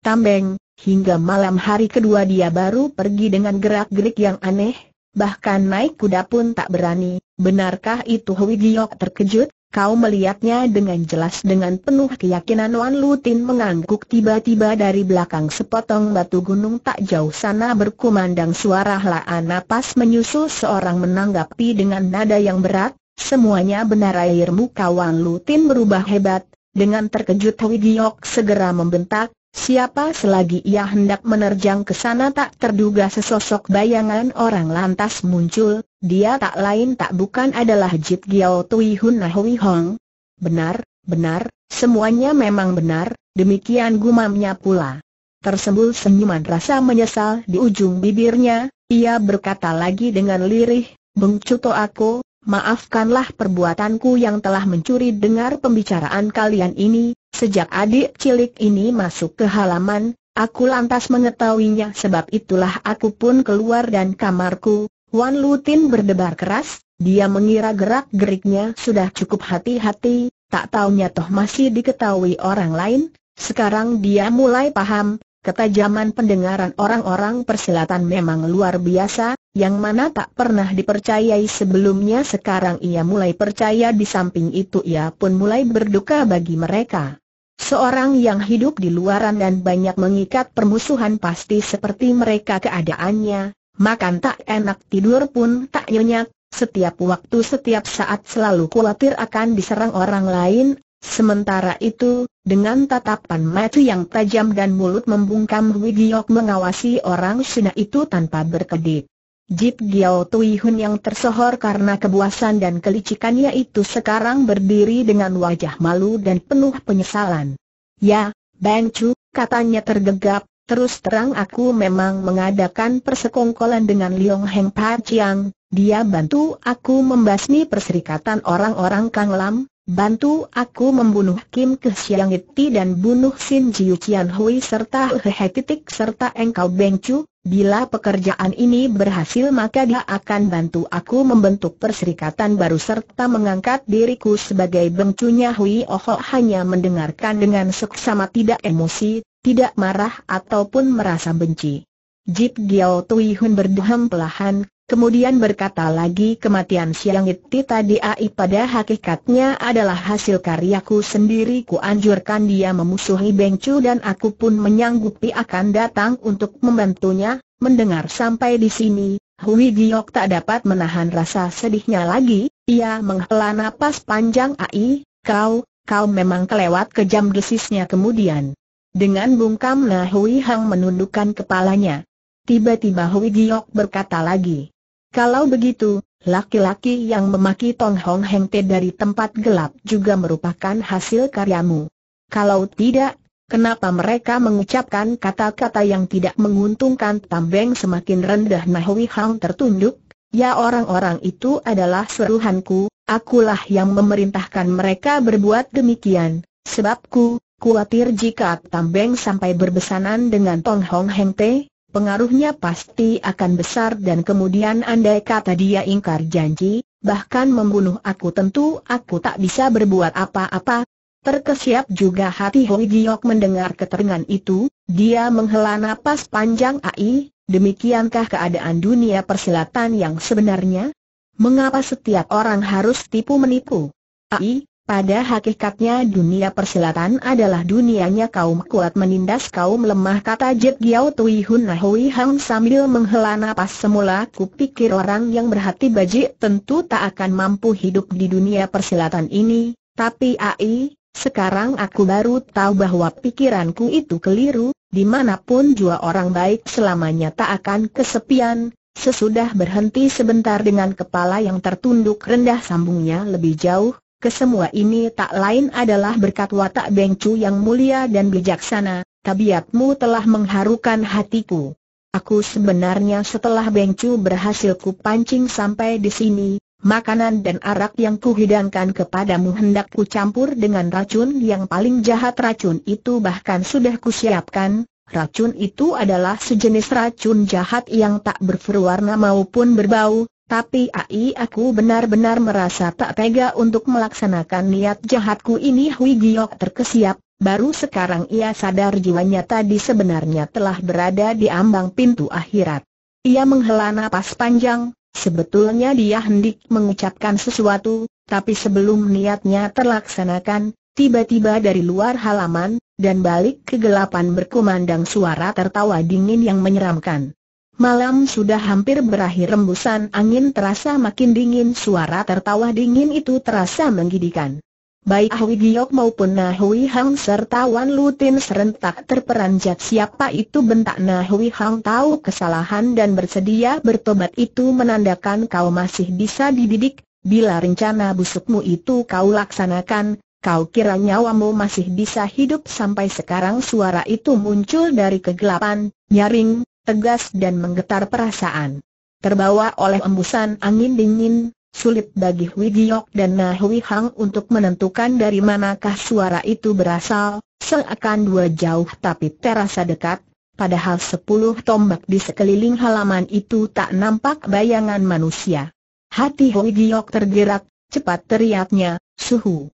Tambeng, hingga malam hari kedua dia baru pergi dengan gerak-gerik yang aneh, bahkan naik kuda pun tak berani. Benarkah itu Hui Giok terkejut? Kau melihatnya dengan jelas dengan penuh keyakinan Wan Lutin mengangguk tiba-tiba dari belakang sepotong batu gunung tak jauh sana berkumandang suara helaan napas menyusul seorang menanggapi dengan nada yang berat, semuanya benar air muka Wan Lutin berubah hebat, dengan terkejut Hui Giok segera membentak, Siapa selagi ia hendak menerjang ke sana tak terduga sesosok bayangan orang lantas muncul, dia tak lain tak bukan adalah Jit Giao Tui Hun Nahui Hong. Benar, benar, semuanya memang benar, demikian gumamnya pula. Tersembul senyuman rasa menyesal di ujung bibirnya, ia berkata lagi dengan lirih, Beng Cuto aku, maafkanlah perbuatanku yang telah mencuri dengar pembicaraan kalian ini, sejak adik cilik ini masuk ke halaman, aku lantas mengetahuinya sebab itulah aku pun keluar dan kamarku, Wan Lutin berdebar keras, dia mengira gerak-geriknya sudah cukup hati-hati, tak taunya toh masih diketahui orang lain, sekarang dia mulai paham, Ketajaman pendengaran orang-orang persilatan memang luar biasa, yang mana tak pernah dipercayai sebelumnya sekarang ia mulai percaya di samping itu ia pun mulai berduka bagi mereka. Seorang yang hidup di luaran dan banyak mengikat permusuhan pasti seperti mereka keadaannya, makan tak enak tidur pun tak nyenyak, setiap waktu setiap saat selalu khawatir akan diserang orang lain, Sementara itu, dengan tatapan mata yang tajam dan mulut membungkam Rui mengawasi orang Sina itu tanpa berkedip. Jip Giao Tui Hun yang tersohor karena kebuasan dan kelicikannya itu sekarang berdiri dengan wajah malu dan penuh penyesalan. Ya, Bang Chu, katanya tergegap, terus terang aku memang mengadakan persekongkolan dengan Liong Heng Pa Chiang, dia bantu aku membasmi perserikatan orang-orang Kang Lam, Bantu aku membunuh Kim Kehyang Iti dan bunuh Sin Jiu Qian Hui serta Hehe titik serta engkau Beng Chu, bila pekerjaan ini berhasil maka dia akan bantu aku membentuk perserikatan baru serta mengangkat diriku sebagai Beng chu Hui Oho oh, hanya mendengarkan dengan seksama tidak emosi, tidak marah ataupun merasa benci. Jip Giao Tui Hun berduham pelahan, Kemudian berkata lagi kematian Siang Iti tadi ai pada hakikatnya adalah hasil karyaku sendiri ku anjurkan dia memusuhi Beng Chu dan aku pun menyanggupi akan datang untuk membantunya, mendengar sampai di sini, Hui Giok tak dapat menahan rasa sedihnya lagi, ia menghela napas panjang ai, kau, kau memang kelewat kejam desisnya kemudian. Dengan bungkam Nahui Hang menundukkan kepalanya. Tiba-tiba Hui Giok berkata lagi, kalau begitu, laki-laki yang memaki Tong Hong Heng Te dari tempat gelap juga merupakan hasil karyamu. Kalau tidak, kenapa mereka mengucapkan kata-kata yang tidak menguntungkan Tambeng semakin rendah Nahui Hang tertunduk? Ya orang-orang itu adalah seruhanku, akulah yang memerintahkan mereka berbuat demikian, sebabku, khawatir jika Tambeng sampai berbesanan dengan Tong Hong Heng Te, pengaruhnya pasti akan besar dan kemudian andai kata dia ingkar janji, bahkan membunuh aku tentu aku tak bisa berbuat apa-apa. Terkesiap juga hati Hoi Giok mendengar keterangan itu, dia menghela napas panjang ai, demikiankah keadaan dunia perselatan yang sebenarnya? Mengapa setiap orang harus tipu menipu? Ai, pada hakikatnya dunia persilatan adalah dunianya kaum kuat menindas kaum lemah kata Jet Giao Tui Hun Hui Hang sambil menghela napas semula Kupikir orang yang berhati baji tentu tak akan mampu hidup di dunia persilatan ini, tapi ai, sekarang aku baru tahu bahwa pikiranku itu keliru, dimanapun jua orang baik selamanya tak akan kesepian, Sesudah berhenti sebentar dengan kepala yang tertunduk rendah sambungnya lebih jauh, kesemua ini tak lain adalah berkat watak bengcu yang mulia dan bijaksana, tabiatmu telah mengharukan hatiku. Aku sebenarnya setelah bengcu berhasil ku pancing sampai di sini, makanan dan arak yang kuhidangkan kepadamu hendak ku campur dengan racun yang paling jahat racun itu bahkan sudah kusiapkan, racun itu adalah sejenis racun jahat yang tak berwarna maupun berbau, tapi ai aku benar-benar merasa tak tega untuk melaksanakan niat jahatku ini Hui Giok terkesiap, baru sekarang ia sadar jiwanya tadi sebenarnya telah berada di ambang pintu akhirat. Ia menghela napas panjang, sebetulnya dia hendik mengucapkan sesuatu, tapi sebelum niatnya terlaksanakan, tiba-tiba dari luar halaman, dan balik kegelapan berkumandang suara tertawa dingin yang menyeramkan. Malam sudah hampir berakhir rembusan angin terasa makin dingin suara tertawa dingin itu terasa menggigikan. Baik Ahwi Giyok maupun Nahwi Hang serta Wan Lutin serentak terperanjat siapa itu bentak Nahwi Hang tahu kesalahan dan bersedia bertobat itu menandakan kau masih bisa dididik, bila rencana busukmu itu kau laksanakan, Kau kira nyawamu masih bisa hidup sampai sekarang suara itu muncul dari kegelapan, nyaring, tegas dan menggetar perasaan. Terbawa oleh embusan angin dingin, sulit bagi Hui Giok dan Na Hui Hang untuk menentukan dari manakah suara itu berasal, seakan dua jauh tapi terasa dekat, padahal sepuluh tombak di sekeliling halaman itu tak nampak bayangan manusia. Hati Hui Giok tergerak, cepat teriaknya, suhu.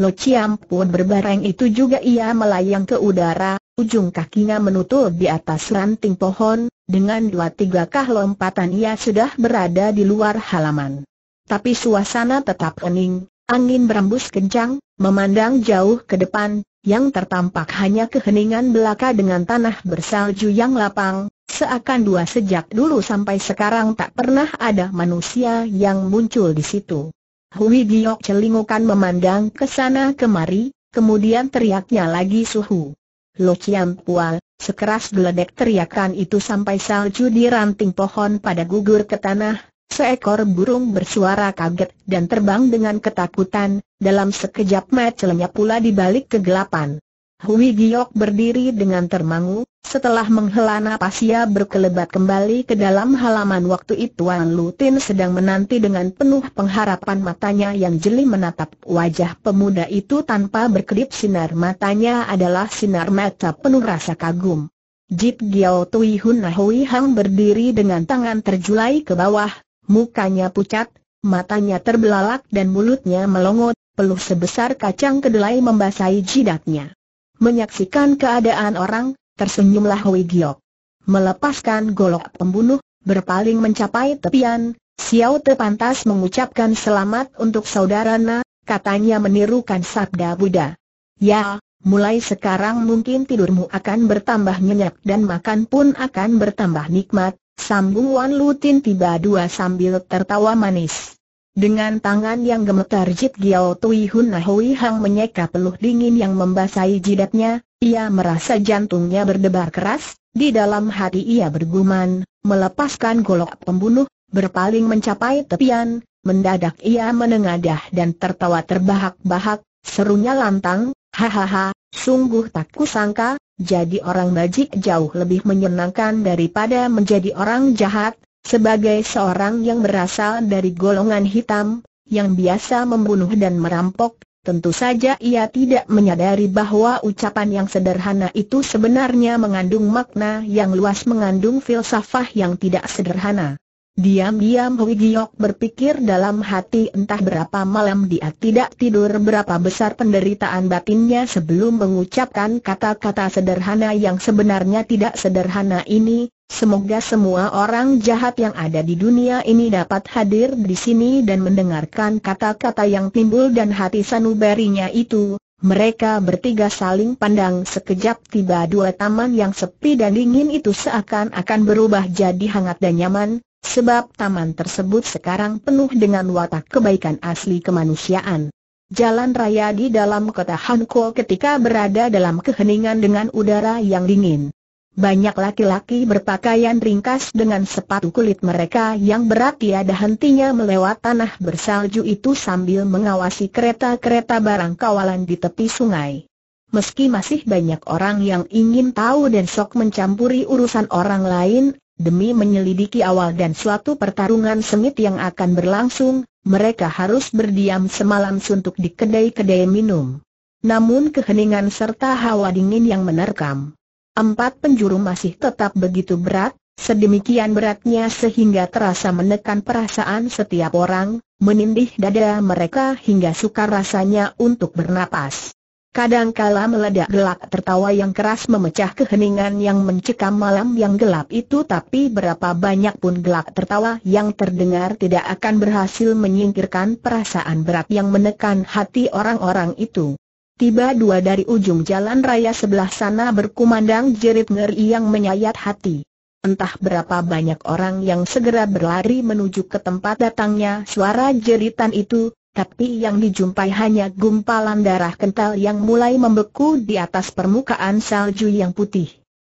Lo Chiam pun berbareng itu juga ia melayang ke udara, Ujung kakinya menutul di atas ranting pohon, dengan dua tiga kah lompatan ia sudah berada di luar halaman. Tapi suasana tetap hening, angin berembus kencang, memandang jauh ke depan, yang tertampak hanya keheningan belaka dengan tanah bersalju yang lapang, seakan dua sejak dulu sampai sekarang tak pernah ada manusia yang muncul di situ. Hui Giok celingukan memandang ke sana kemari, kemudian teriaknya lagi suhu. Lo Chiam Pual, sekeras geledek teriakan itu sampai salju di ranting pohon pada gugur ke tanah, seekor burung bersuara kaget dan terbang dengan ketakutan, dalam sekejap mata pula di balik kegelapan. Hui Giok berdiri dengan termangu, setelah menghela napas ia berkelebat kembali ke dalam halaman waktu itu Wan Lutin sedang menanti dengan penuh pengharapan matanya yang jeli menatap wajah pemuda itu tanpa berkedip sinar matanya adalah sinar mata penuh rasa kagum. Jit Giao Tui Hun Hui Hang berdiri dengan tangan terjulai ke bawah, mukanya pucat, matanya terbelalak dan mulutnya melongot, peluh sebesar kacang kedelai membasahi jidatnya. Menyaksikan keadaan orang, tersenyumlah Hui Giok. Melepaskan golok pembunuh, berpaling mencapai tepian, Xiao Te pantas mengucapkan selamat untuk saudara Na, katanya menirukan sabda Buddha. Ya, mulai sekarang mungkin tidurmu akan bertambah nyenyak dan makan pun akan bertambah nikmat, sambung Wan Lutin tiba dua sambil tertawa manis. Dengan tangan yang gemetar Jit Giao Tui Hun Hui Hang menyeka peluh dingin yang membasahi jidatnya, ia merasa jantungnya berdebar keras, di dalam hati ia berguman, melepaskan golok pembunuh, berpaling mencapai tepian, mendadak ia menengadah dan tertawa terbahak-bahak, serunya lantang, hahaha, sungguh tak kusangka, jadi orang bajik jauh lebih menyenangkan daripada menjadi orang jahat, sebagai seorang yang berasal dari golongan hitam, yang biasa membunuh dan merampok, tentu saja ia tidak menyadari bahwa ucapan yang sederhana itu sebenarnya mengandung makna yang luas mengandung filsafah yang tidak sederhana. Diam-diam Hui Giok berpikir dalam hati entah berapa malam dia tidak tidur berapa besar penderitaan batinnya sebelum mengucapkan kata-kata sederhana yang sebenarnya tidak sederhana ini, semoga semua orang jahat yang ada di dunia ini dapat hadir di sini dan mendengarkan kata-kata yang timbul dan hati sanubarinya itu. Mereka bertiga saling pandang sekejap tiba dua taman yang sepi dan dingin itu seakan-akan berubah jadi hangat dan nyaman, Sebab taman tersebut sekarang penuh dengan watak kebaikan asli kemanusiaan. Jalan raya di dalam kota Hanko ketika berada dalam keheningan dengan udara yang dingin. Banyak laki-laki berpakaian ringkas dengan sepatu kulit mereka yang berat tiada hentinya melewat tanah bersalju itu sambil mengawasi kereta-kereta barang kawalan di tepi sungai. Meski masih banyak orang yang ingin tahu dan sok mencampuri urusan orang lain, demi menyelidiki awal dan suatu pertarungan sengit yang akan berlangsung, mereka harus berdiam semalam suntuk di kedai-kedai minum. Namun keheningan serta hawa dingin yang menerkam. Empat penjuru masih tetap begitu berat, sedemikian beratnya sehingga terasa menekan perasaan setiap orang, menindih dada mereka hingga sukar rasanya untuk bernapas. Kadangkala meledak gelak tertawa yang keras memecah keheningan yang mencekam malam yang gelap itu tapi berapa banyak pun gelak tertawa yang terdengar tidak akan berhasil menyingkirkan perasaan berat yang menekan hati orang-orang itu. Tiba dua dari ujung jalan raya sebelah sana berkumandang jerit ngeri yang menyayat hati. Entah berapa banyak orang yang segera berlari menuju ke tempat datangnya suara jeritan itu, tapi yang dijumpai hanya gumpalan darah kental yang mulai membeku di atas permukaan salju yang putih.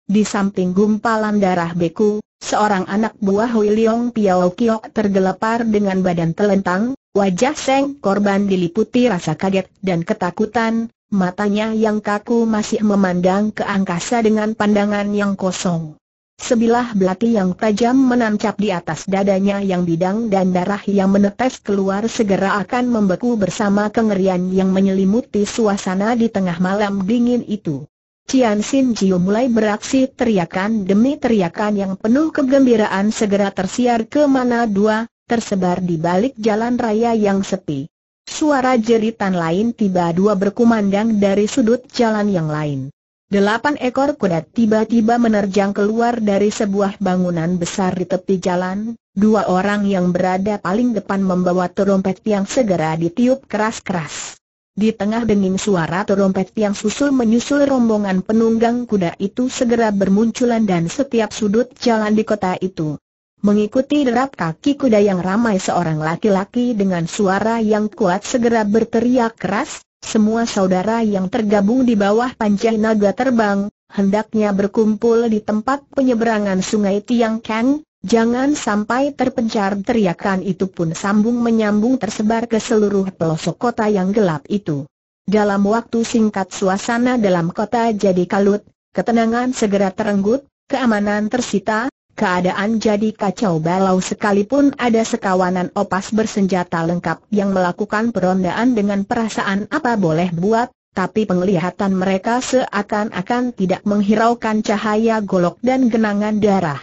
Di samping gumpalan darah beku, seorang anak buah Hui Leong Piao Kiok tergelepar dengan badan telentang, wajah Seng korban diliputi rasa kaget dan ketakutan, matanya yang kaku masih memandang ke angkasa dengan pandangan yang kosong. Sebilah belati yang tajam menancap di atas dadanya yang bidang dan darah yang menetes keluar segera akan membeku bersama kengerian yang menyelimuti suasana di tengah malam dingin itu. Cian Sin Jiu mulai beraksi teriakan demi teriakan yang penuh kegembiraan segera tersiar ke mana dua, tersebar di balik jalan raya yang sepi. Suara jeritan lain tiba dua berkumandang dari sudut jalan yang lain. Delapan ekor kuda tiba-tiba menerjang keluar dari sebuah bangunan besar di tepi jalan, dua orang yang berada paling depan membawa terompet yang segera ditiup keras-keras. Di tengah denging suara terompet yang susul menyusul rombongan penunggang kuda itu segera bermunculan dan setiap sudut jalan di kota itu. Mengikuti derap kaki kuda yang ramai seorang laki-laki dengan suara yang kuat segera berteriak keras, semua saudara yang tergabung di bawah Pancai Naga Terbang, hendaknya berkumpul di tempat penyeberangan sungai Tiang Kang, jangan sampai terpencar teriakan itu pun sambung menyambung tersebar ke seluruh pelosok kota yang gelap itu. Dalam waktu singkat suasana dalam kota jadi kalut, ketenangan segera terenggut, keamanan tersita, Keadaan jadi kacau balau sekalipun ada sekawanan opas bersenjata lengkap yang melakukan perondaan dengan perasaan apa boleh buat, tapi penglihatan mereka seakan-akan tidak menghiraukan cahaya golok dan genangan darah.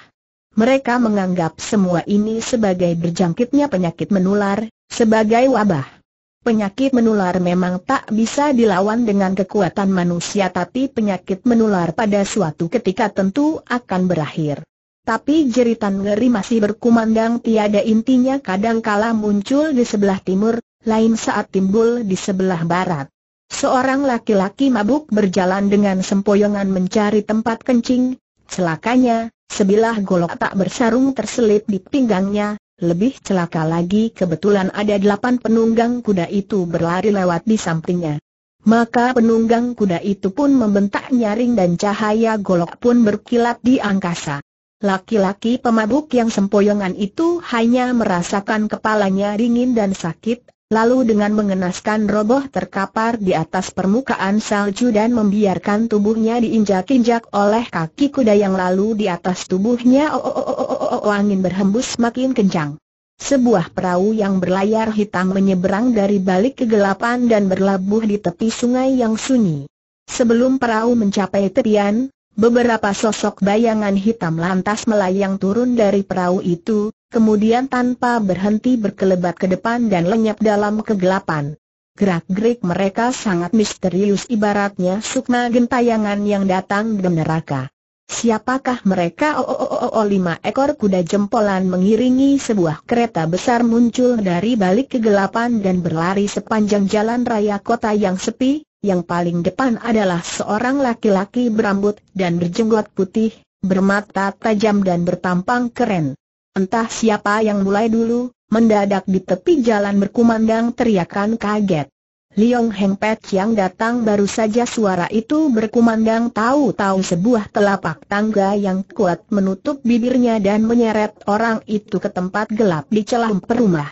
Mereka menganggap semua ini sebagai berjangkitnya penyakit menular, sebagai wabah. Penyakit menular memang tak bisa dilawan dengan kekuatan manusia tapi penyakit menular pada suatu ketika tentu akan berakhir tapi jeritan ngeri masih berkumandang tiada intinya kadangkala muncul di sebelah timur, lain saat timbul di sebelah barat. Seorang laki-laki mabuk berjalan dengan sempoyongan mencari tempat kencing, celakanya, sebilah golok tak bersarung terselip di pinggangnya, lebih celaka lagi kebetulan ada delapan penunggang kuda itu berlari lewat di sampingnya. Maka penunggang kuda itu pun membentak nyaring dan cahaya golok pun berkilat di angkasa. Laki-laki pemabuk yang sempoyongan itu hanya merasakan kepalanya dingin dan sakit, lalu dengan mengenaskan roboh terkapar di atas permukaan salju dan membiarkan tubuhnya diinjak-injak oleh kaki kuda yang lalu di atas tubuhnya oh, oh, oh, angin berhembus makin kencang. Sebuah perahu yang berlayar hitam menyeberang dari balik kegelapan dan berlabuh di tepi sungai yang sunyi. Sebelum perahu mencapai tepian, Beberapa sosok bayangan hitam lantas melayang turun dari perahu itu, kemudian tanpa berhenti berkelebat ke depan dan lenyap dalam kegelapan. Gerak-gerik mereka sangat misterius ibaratnya sukma gentayangan yang datang dari neraka. Siapakah mereka? Oh, oh, oh, oh, oh, lima ekor kuda jempolan mengiringi sebuah kereta besar muncul dari balik kegelapan dan berlari sepanjang jalan raya kota yang sepi, yang paling depan adalah seorang laki-laki berambut dan berjenggot putih, bermata tajam dan bertampang keren. Entah siapa yang mulai dulu, mendadak di tepi jalan berkumandang teriakan kaget. Liong Heng Pet yang datang baru saja suara itu berkumandang tahu-tahu sebuah telapak tangga yang kuat menutup bibirnya dan menyeret orang itu ke tempat gelap di celah perumah.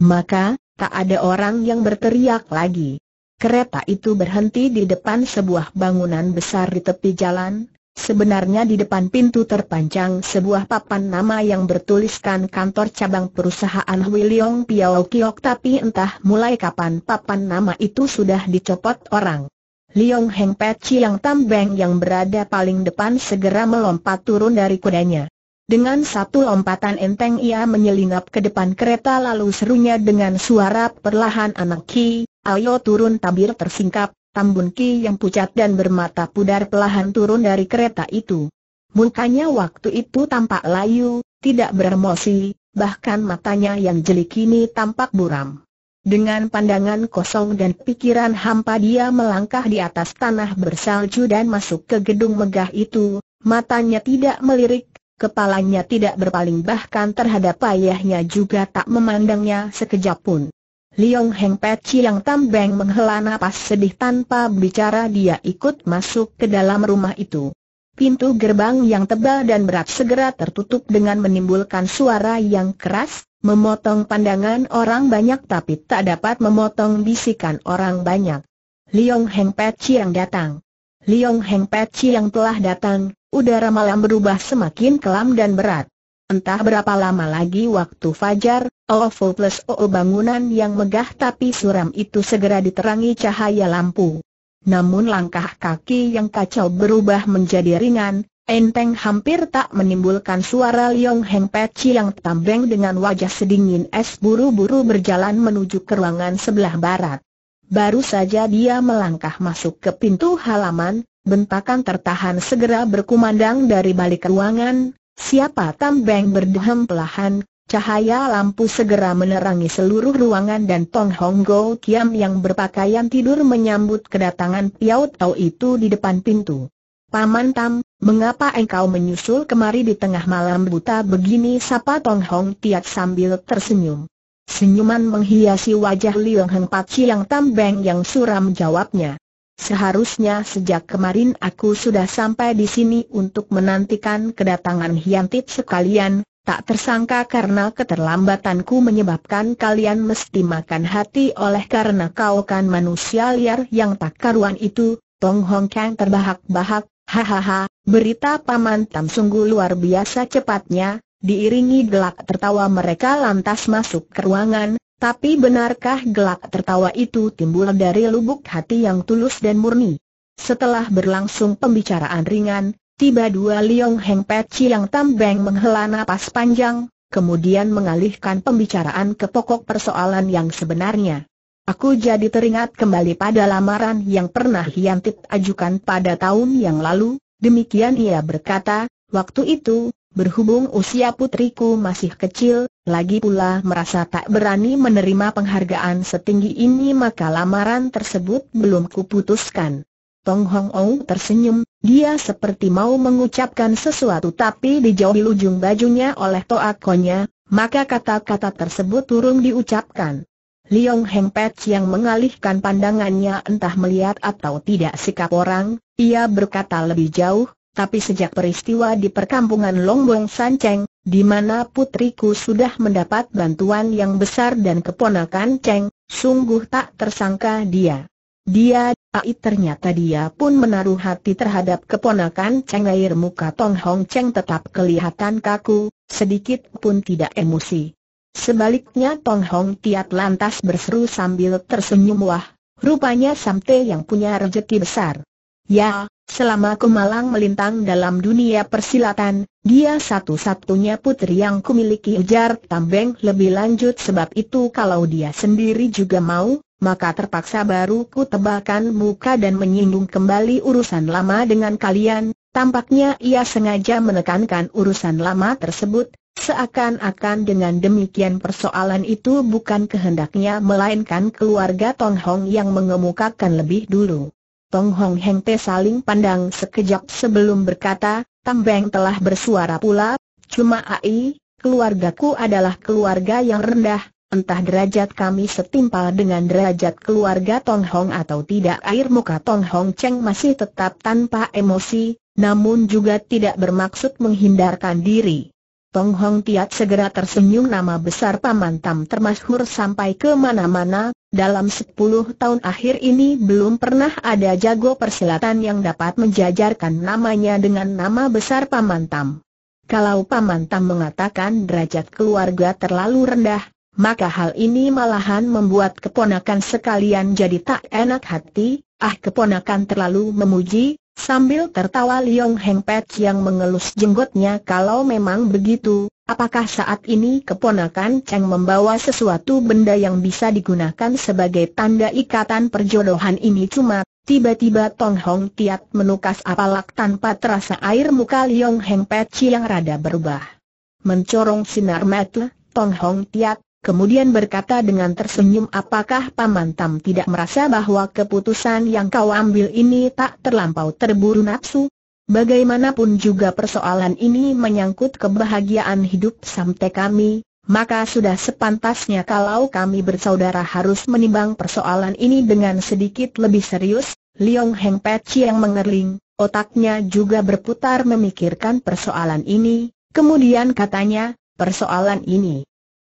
Maka, tak ada orang yang berteriak lagi. Kereta itu berhenti di depan sebuah bangunan besar di tepi jalan, sebenarnya di depan pintu terpanjang sebuah papan nama yang bertuliskan kantor cabang perusahaan Wiliong Piao Kiok tapi entah mulai kapan papan nama itu sudah dicopot orang. Liong Heng Peci yang tambeng yang berada paling depan segera melompat turun dari kudanya. Dengan satu lompatan enteng ia menyelinap ke depan kereta lalu serunya dengan suara perlahan anak Ki, Ayo turun tabir tersingkap, Tambun Ki yang pucat dan bermata pudar pelahan turun dari kereta itu. Mukanya waktu itu tampak layu, tidak beremosi, bahkan matanya yang jeli kini tampak buram. Dengan pandangan kosong dan pikiran hampa dia melangkah di atas tanah bersalju dan masuk ke gedung megah itu, matanya tidak melirik, kepalanya tidak berpaling bahkan terhadap ayahnya juga tak memandangnya sekejap pun. Liong Heng Peci yang tambeng menghela napas sedih tanpa bicara dia ikut masuk ke dalam rumah itu. Pintu gerbang yang tebal dan berat segera tertutup dengan menimbulkan suara yang keras, memotong pandangan orang banyak tapi tak dapat memotong bisikan orang banyak. Liong Heng Peci yang datang. Liong Heng Peci yang telah datang, udara malam berubah semakin kelam dan berat. Entah berapa lama lagi waktu fajar, OVO oh, plus OO oh, bangunan yang megah tapi suram itu segera diterangi cahaya lampu. Namun langkah kaki yang kacau berubah menjadi ringan, enteng hampir tak menimbulkan suara Liong Heng Peci yang tambeng dengan wajah sedingin es buru-buru berjalan menuju ke ruangan sebelah barat. Baru saja dia melangkah masuk ke pintu halaman, bentakan tertahan segera berkumandang dari balik ruangan, Siapa Tambeng berdehem pelahan, cahaya lampu segera menerangi seluruh ruangan dan Tong Hong Go Kiam yang berpakaian tidur menyambut kedatangan Piao Tau itu di depan pintu. Paman Tam, mengapa engkau menyusul kemari di tengah malam buta begini? Sapa Tong Hong Tiat sambil tersenyum. Senyuman menghiasi wajah Liang Heng Chiang Tam Beng yang suram jawabnya. Seharusnya sejak kemarin aku sudah sampai di sini untuk menantikan kedatangan hiantip sekalian, tak tersangka karena keterlambatanku menyebabkan kalian mesti makan hati oleh karena kau kan manusia liar yang tak karuan itu, Tong Hong Kang terbahak-bahak, hahaha, berita Paman Tam sungguh luar biasa cepatnya, diiringi gelak tertawa mereka lantas masuk ke ruangan, tapi benarkah gelak tertawa itu timbul dari lubuk hati yang tulus dan murni? Setelah berlangsung pembicaraan ringan, tiba dua Liong Heng Peci yang tambeng menghela napas panjang, kemudian mengalihkan pembicaraan ke pokok persoalan yang sebenarnya. Aku jadi teringat kembali pada lamaran yang pernah Hyantip ajukan pada tahun yang lalu, demikian ia berkata, waktu itu, Berhubung usia putriku masih kecil, lagi pula merasa tak berani menerima penghargaan setinggi ini maka lamaran tersebut belum kuputuskan. Tong Hong Ong tersenyum, dia seperti mau mengucapkan sesuatu tapi dijauhi ujung bajunya oleh toakonya, maka kata-kata tersebut turun diucapkan. Liong Heng Pet yang mengalihkan pandangannya entah melihat atau tidak sikap orang, ia berkata lebih jauh, tapi sejak peristiwa di perkampungan Longbong Sanceng, di mana putriku sudah mendapat bantuan yang besar dan keponakan Cheng, sungguh tak tersangka dia. Dia, ai ternyata dia pun menaruh hati terhadap keponakan Cheng air muka Tong Hong Cheng tetap kelihatan kaku, sedikit pun tidak emosi. Sebaliknya Tong Hong Tiat lantas berseru sambil tersenyum wah, rupanya Samte yang punya rezeki besar. Ya, Selama Kumalang melintang dalam dunia persilatan, dia satu-satunya putri yang kumiliki ujar Tambeng lebih lanjut sebab itu kalau dia sendiri juga mau, maka terpaksa baru ku tebalkan muka dan menyinggung kembali urusan lama dengan kalian, tampaknya ia sengaja menekankan urusan lama tersebut, seakan-akan dengan demikian persoalan itu bukan kehendaknya melainkan keluarga Tong Hong yang mengemukakan lebih dulu. Tong Hong Heng Te saling pandang sekejap sebelum berkata, Tam Beng telah bersuara pula, cuma Ai, keluargaku adalah keluarga yang rendah, entah derajat kami setimpal dengan derajat keluarga Tong Hong atau tidak air muka Tong Hong Cheng masih tetap tanpa emosi, namun juga tidak bermaksud menghindarkan diri. Tong Hong Tiat segera tersenyum nama besar Paman Tam termasyhur sampai ke mana-mana, dalam 10 tahun akhir ini belum pernah ada jago persilatan yang dapat menjajarkan namanya dengan nama besar Paman Tam. Kalau Paman Tam mengatakan derajat keluarga terlalu rendah, maka hal ini malahan membuat keponakan sekalian jadi tak enak hati, ah keponakan terlalu memuji, Sambil tertawa Liong Heng Pet yang mengelus jenggotnya kalau memang begitu, apakah saat ini keponakan Cheng membawa sesuatu benda yang bisa digunakan sebagai tanda ikatan perjodohan ini cuma tiba-tiba Tong Hong Tiat menukas apalak tanpa terasa air muka Liong Heng Pet yang rada berubah. Mencorong sinar mata, Tong Hong Tiat kemudian berkata dengan tersenyum apakah Paman Tam tidak merasa bahwa keputusan yang kau ambil ini tak terlampau terburu nafsu? Bagaimanapun juga persoalan ini menyangkut kebahagiaan hidup sampai kami, maka sudah sepantasnya kalau kami bersaudara harus menimbang persoalan ini dengan sedikit lebih serius, Liong Heng Peci yang mengerling, otaknya juga berputar memikirkan persoalan ini, kemudian katanya, persoalan ini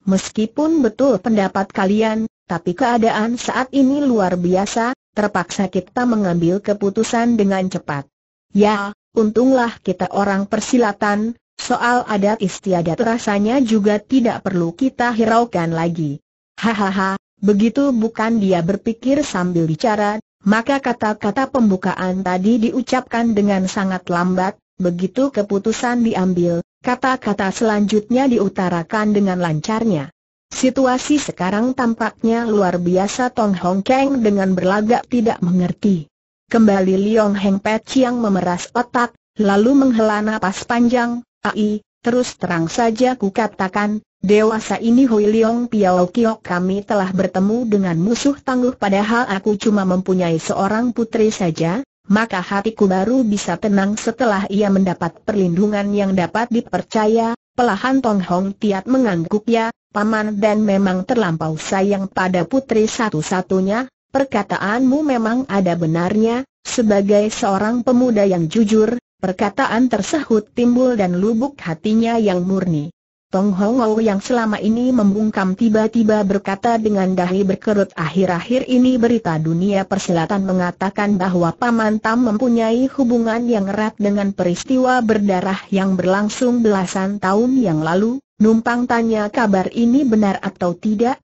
Meskipun betul pendapat kalian, tapi keadaan saat ini luar biasa, terpaksa kita mengambil keputusan dengan cepat. Ya, untunglah kita orang persilatan, soal adat istiadat rasanya juga tidak perlu kita hiraukan lagi. Hahaha, begitu bukan dia berpikir sambil bicara, maka kata-kata pembukaan tadi diucapkan dengan sangat lambat, begitu keputusan diambil, Kata-kata selanjutnya diutarakan dengan lancarnya. Situasi sekarang tampaknya luar biasa Tong Hong Kang dengan berlagak tidak mengerti. Kembali Liong Heng Pei Chiang memeras otak, lalu menghela nafas panjang, ai, terus terang saja kukatakan, dewasa ini Hui Liong Piao Kiok kami telah bertemu dengan musuh tangguh padahal aku cuma mempunyai seorang putri saja, maka hatiku baru bisa tenang setelah ia mendapat perlindungan yang dapat dipercaya, pelahan Tong Hong Tiat mengangguk ya, paman dan memang terlampau sayang pada putri satu-satunya, perkataanmu memang ada benarnya, sebagai seorang pemuda yang jujur, perkataan tersebut timbul dan lubuk hatinya yang murni. Tong Hongou yang selama ini membungkam tiba-tiba berkata dengan dahi berkerut akhir-akhir ini berita dunia persilatan mengatakan bahwa Paman Tam mempunyai hubungan yang erat dengan peristiwa berdarah yang berlangsung belasan tahun yang lalu, numpang tanya kabar ini benar atau tidak,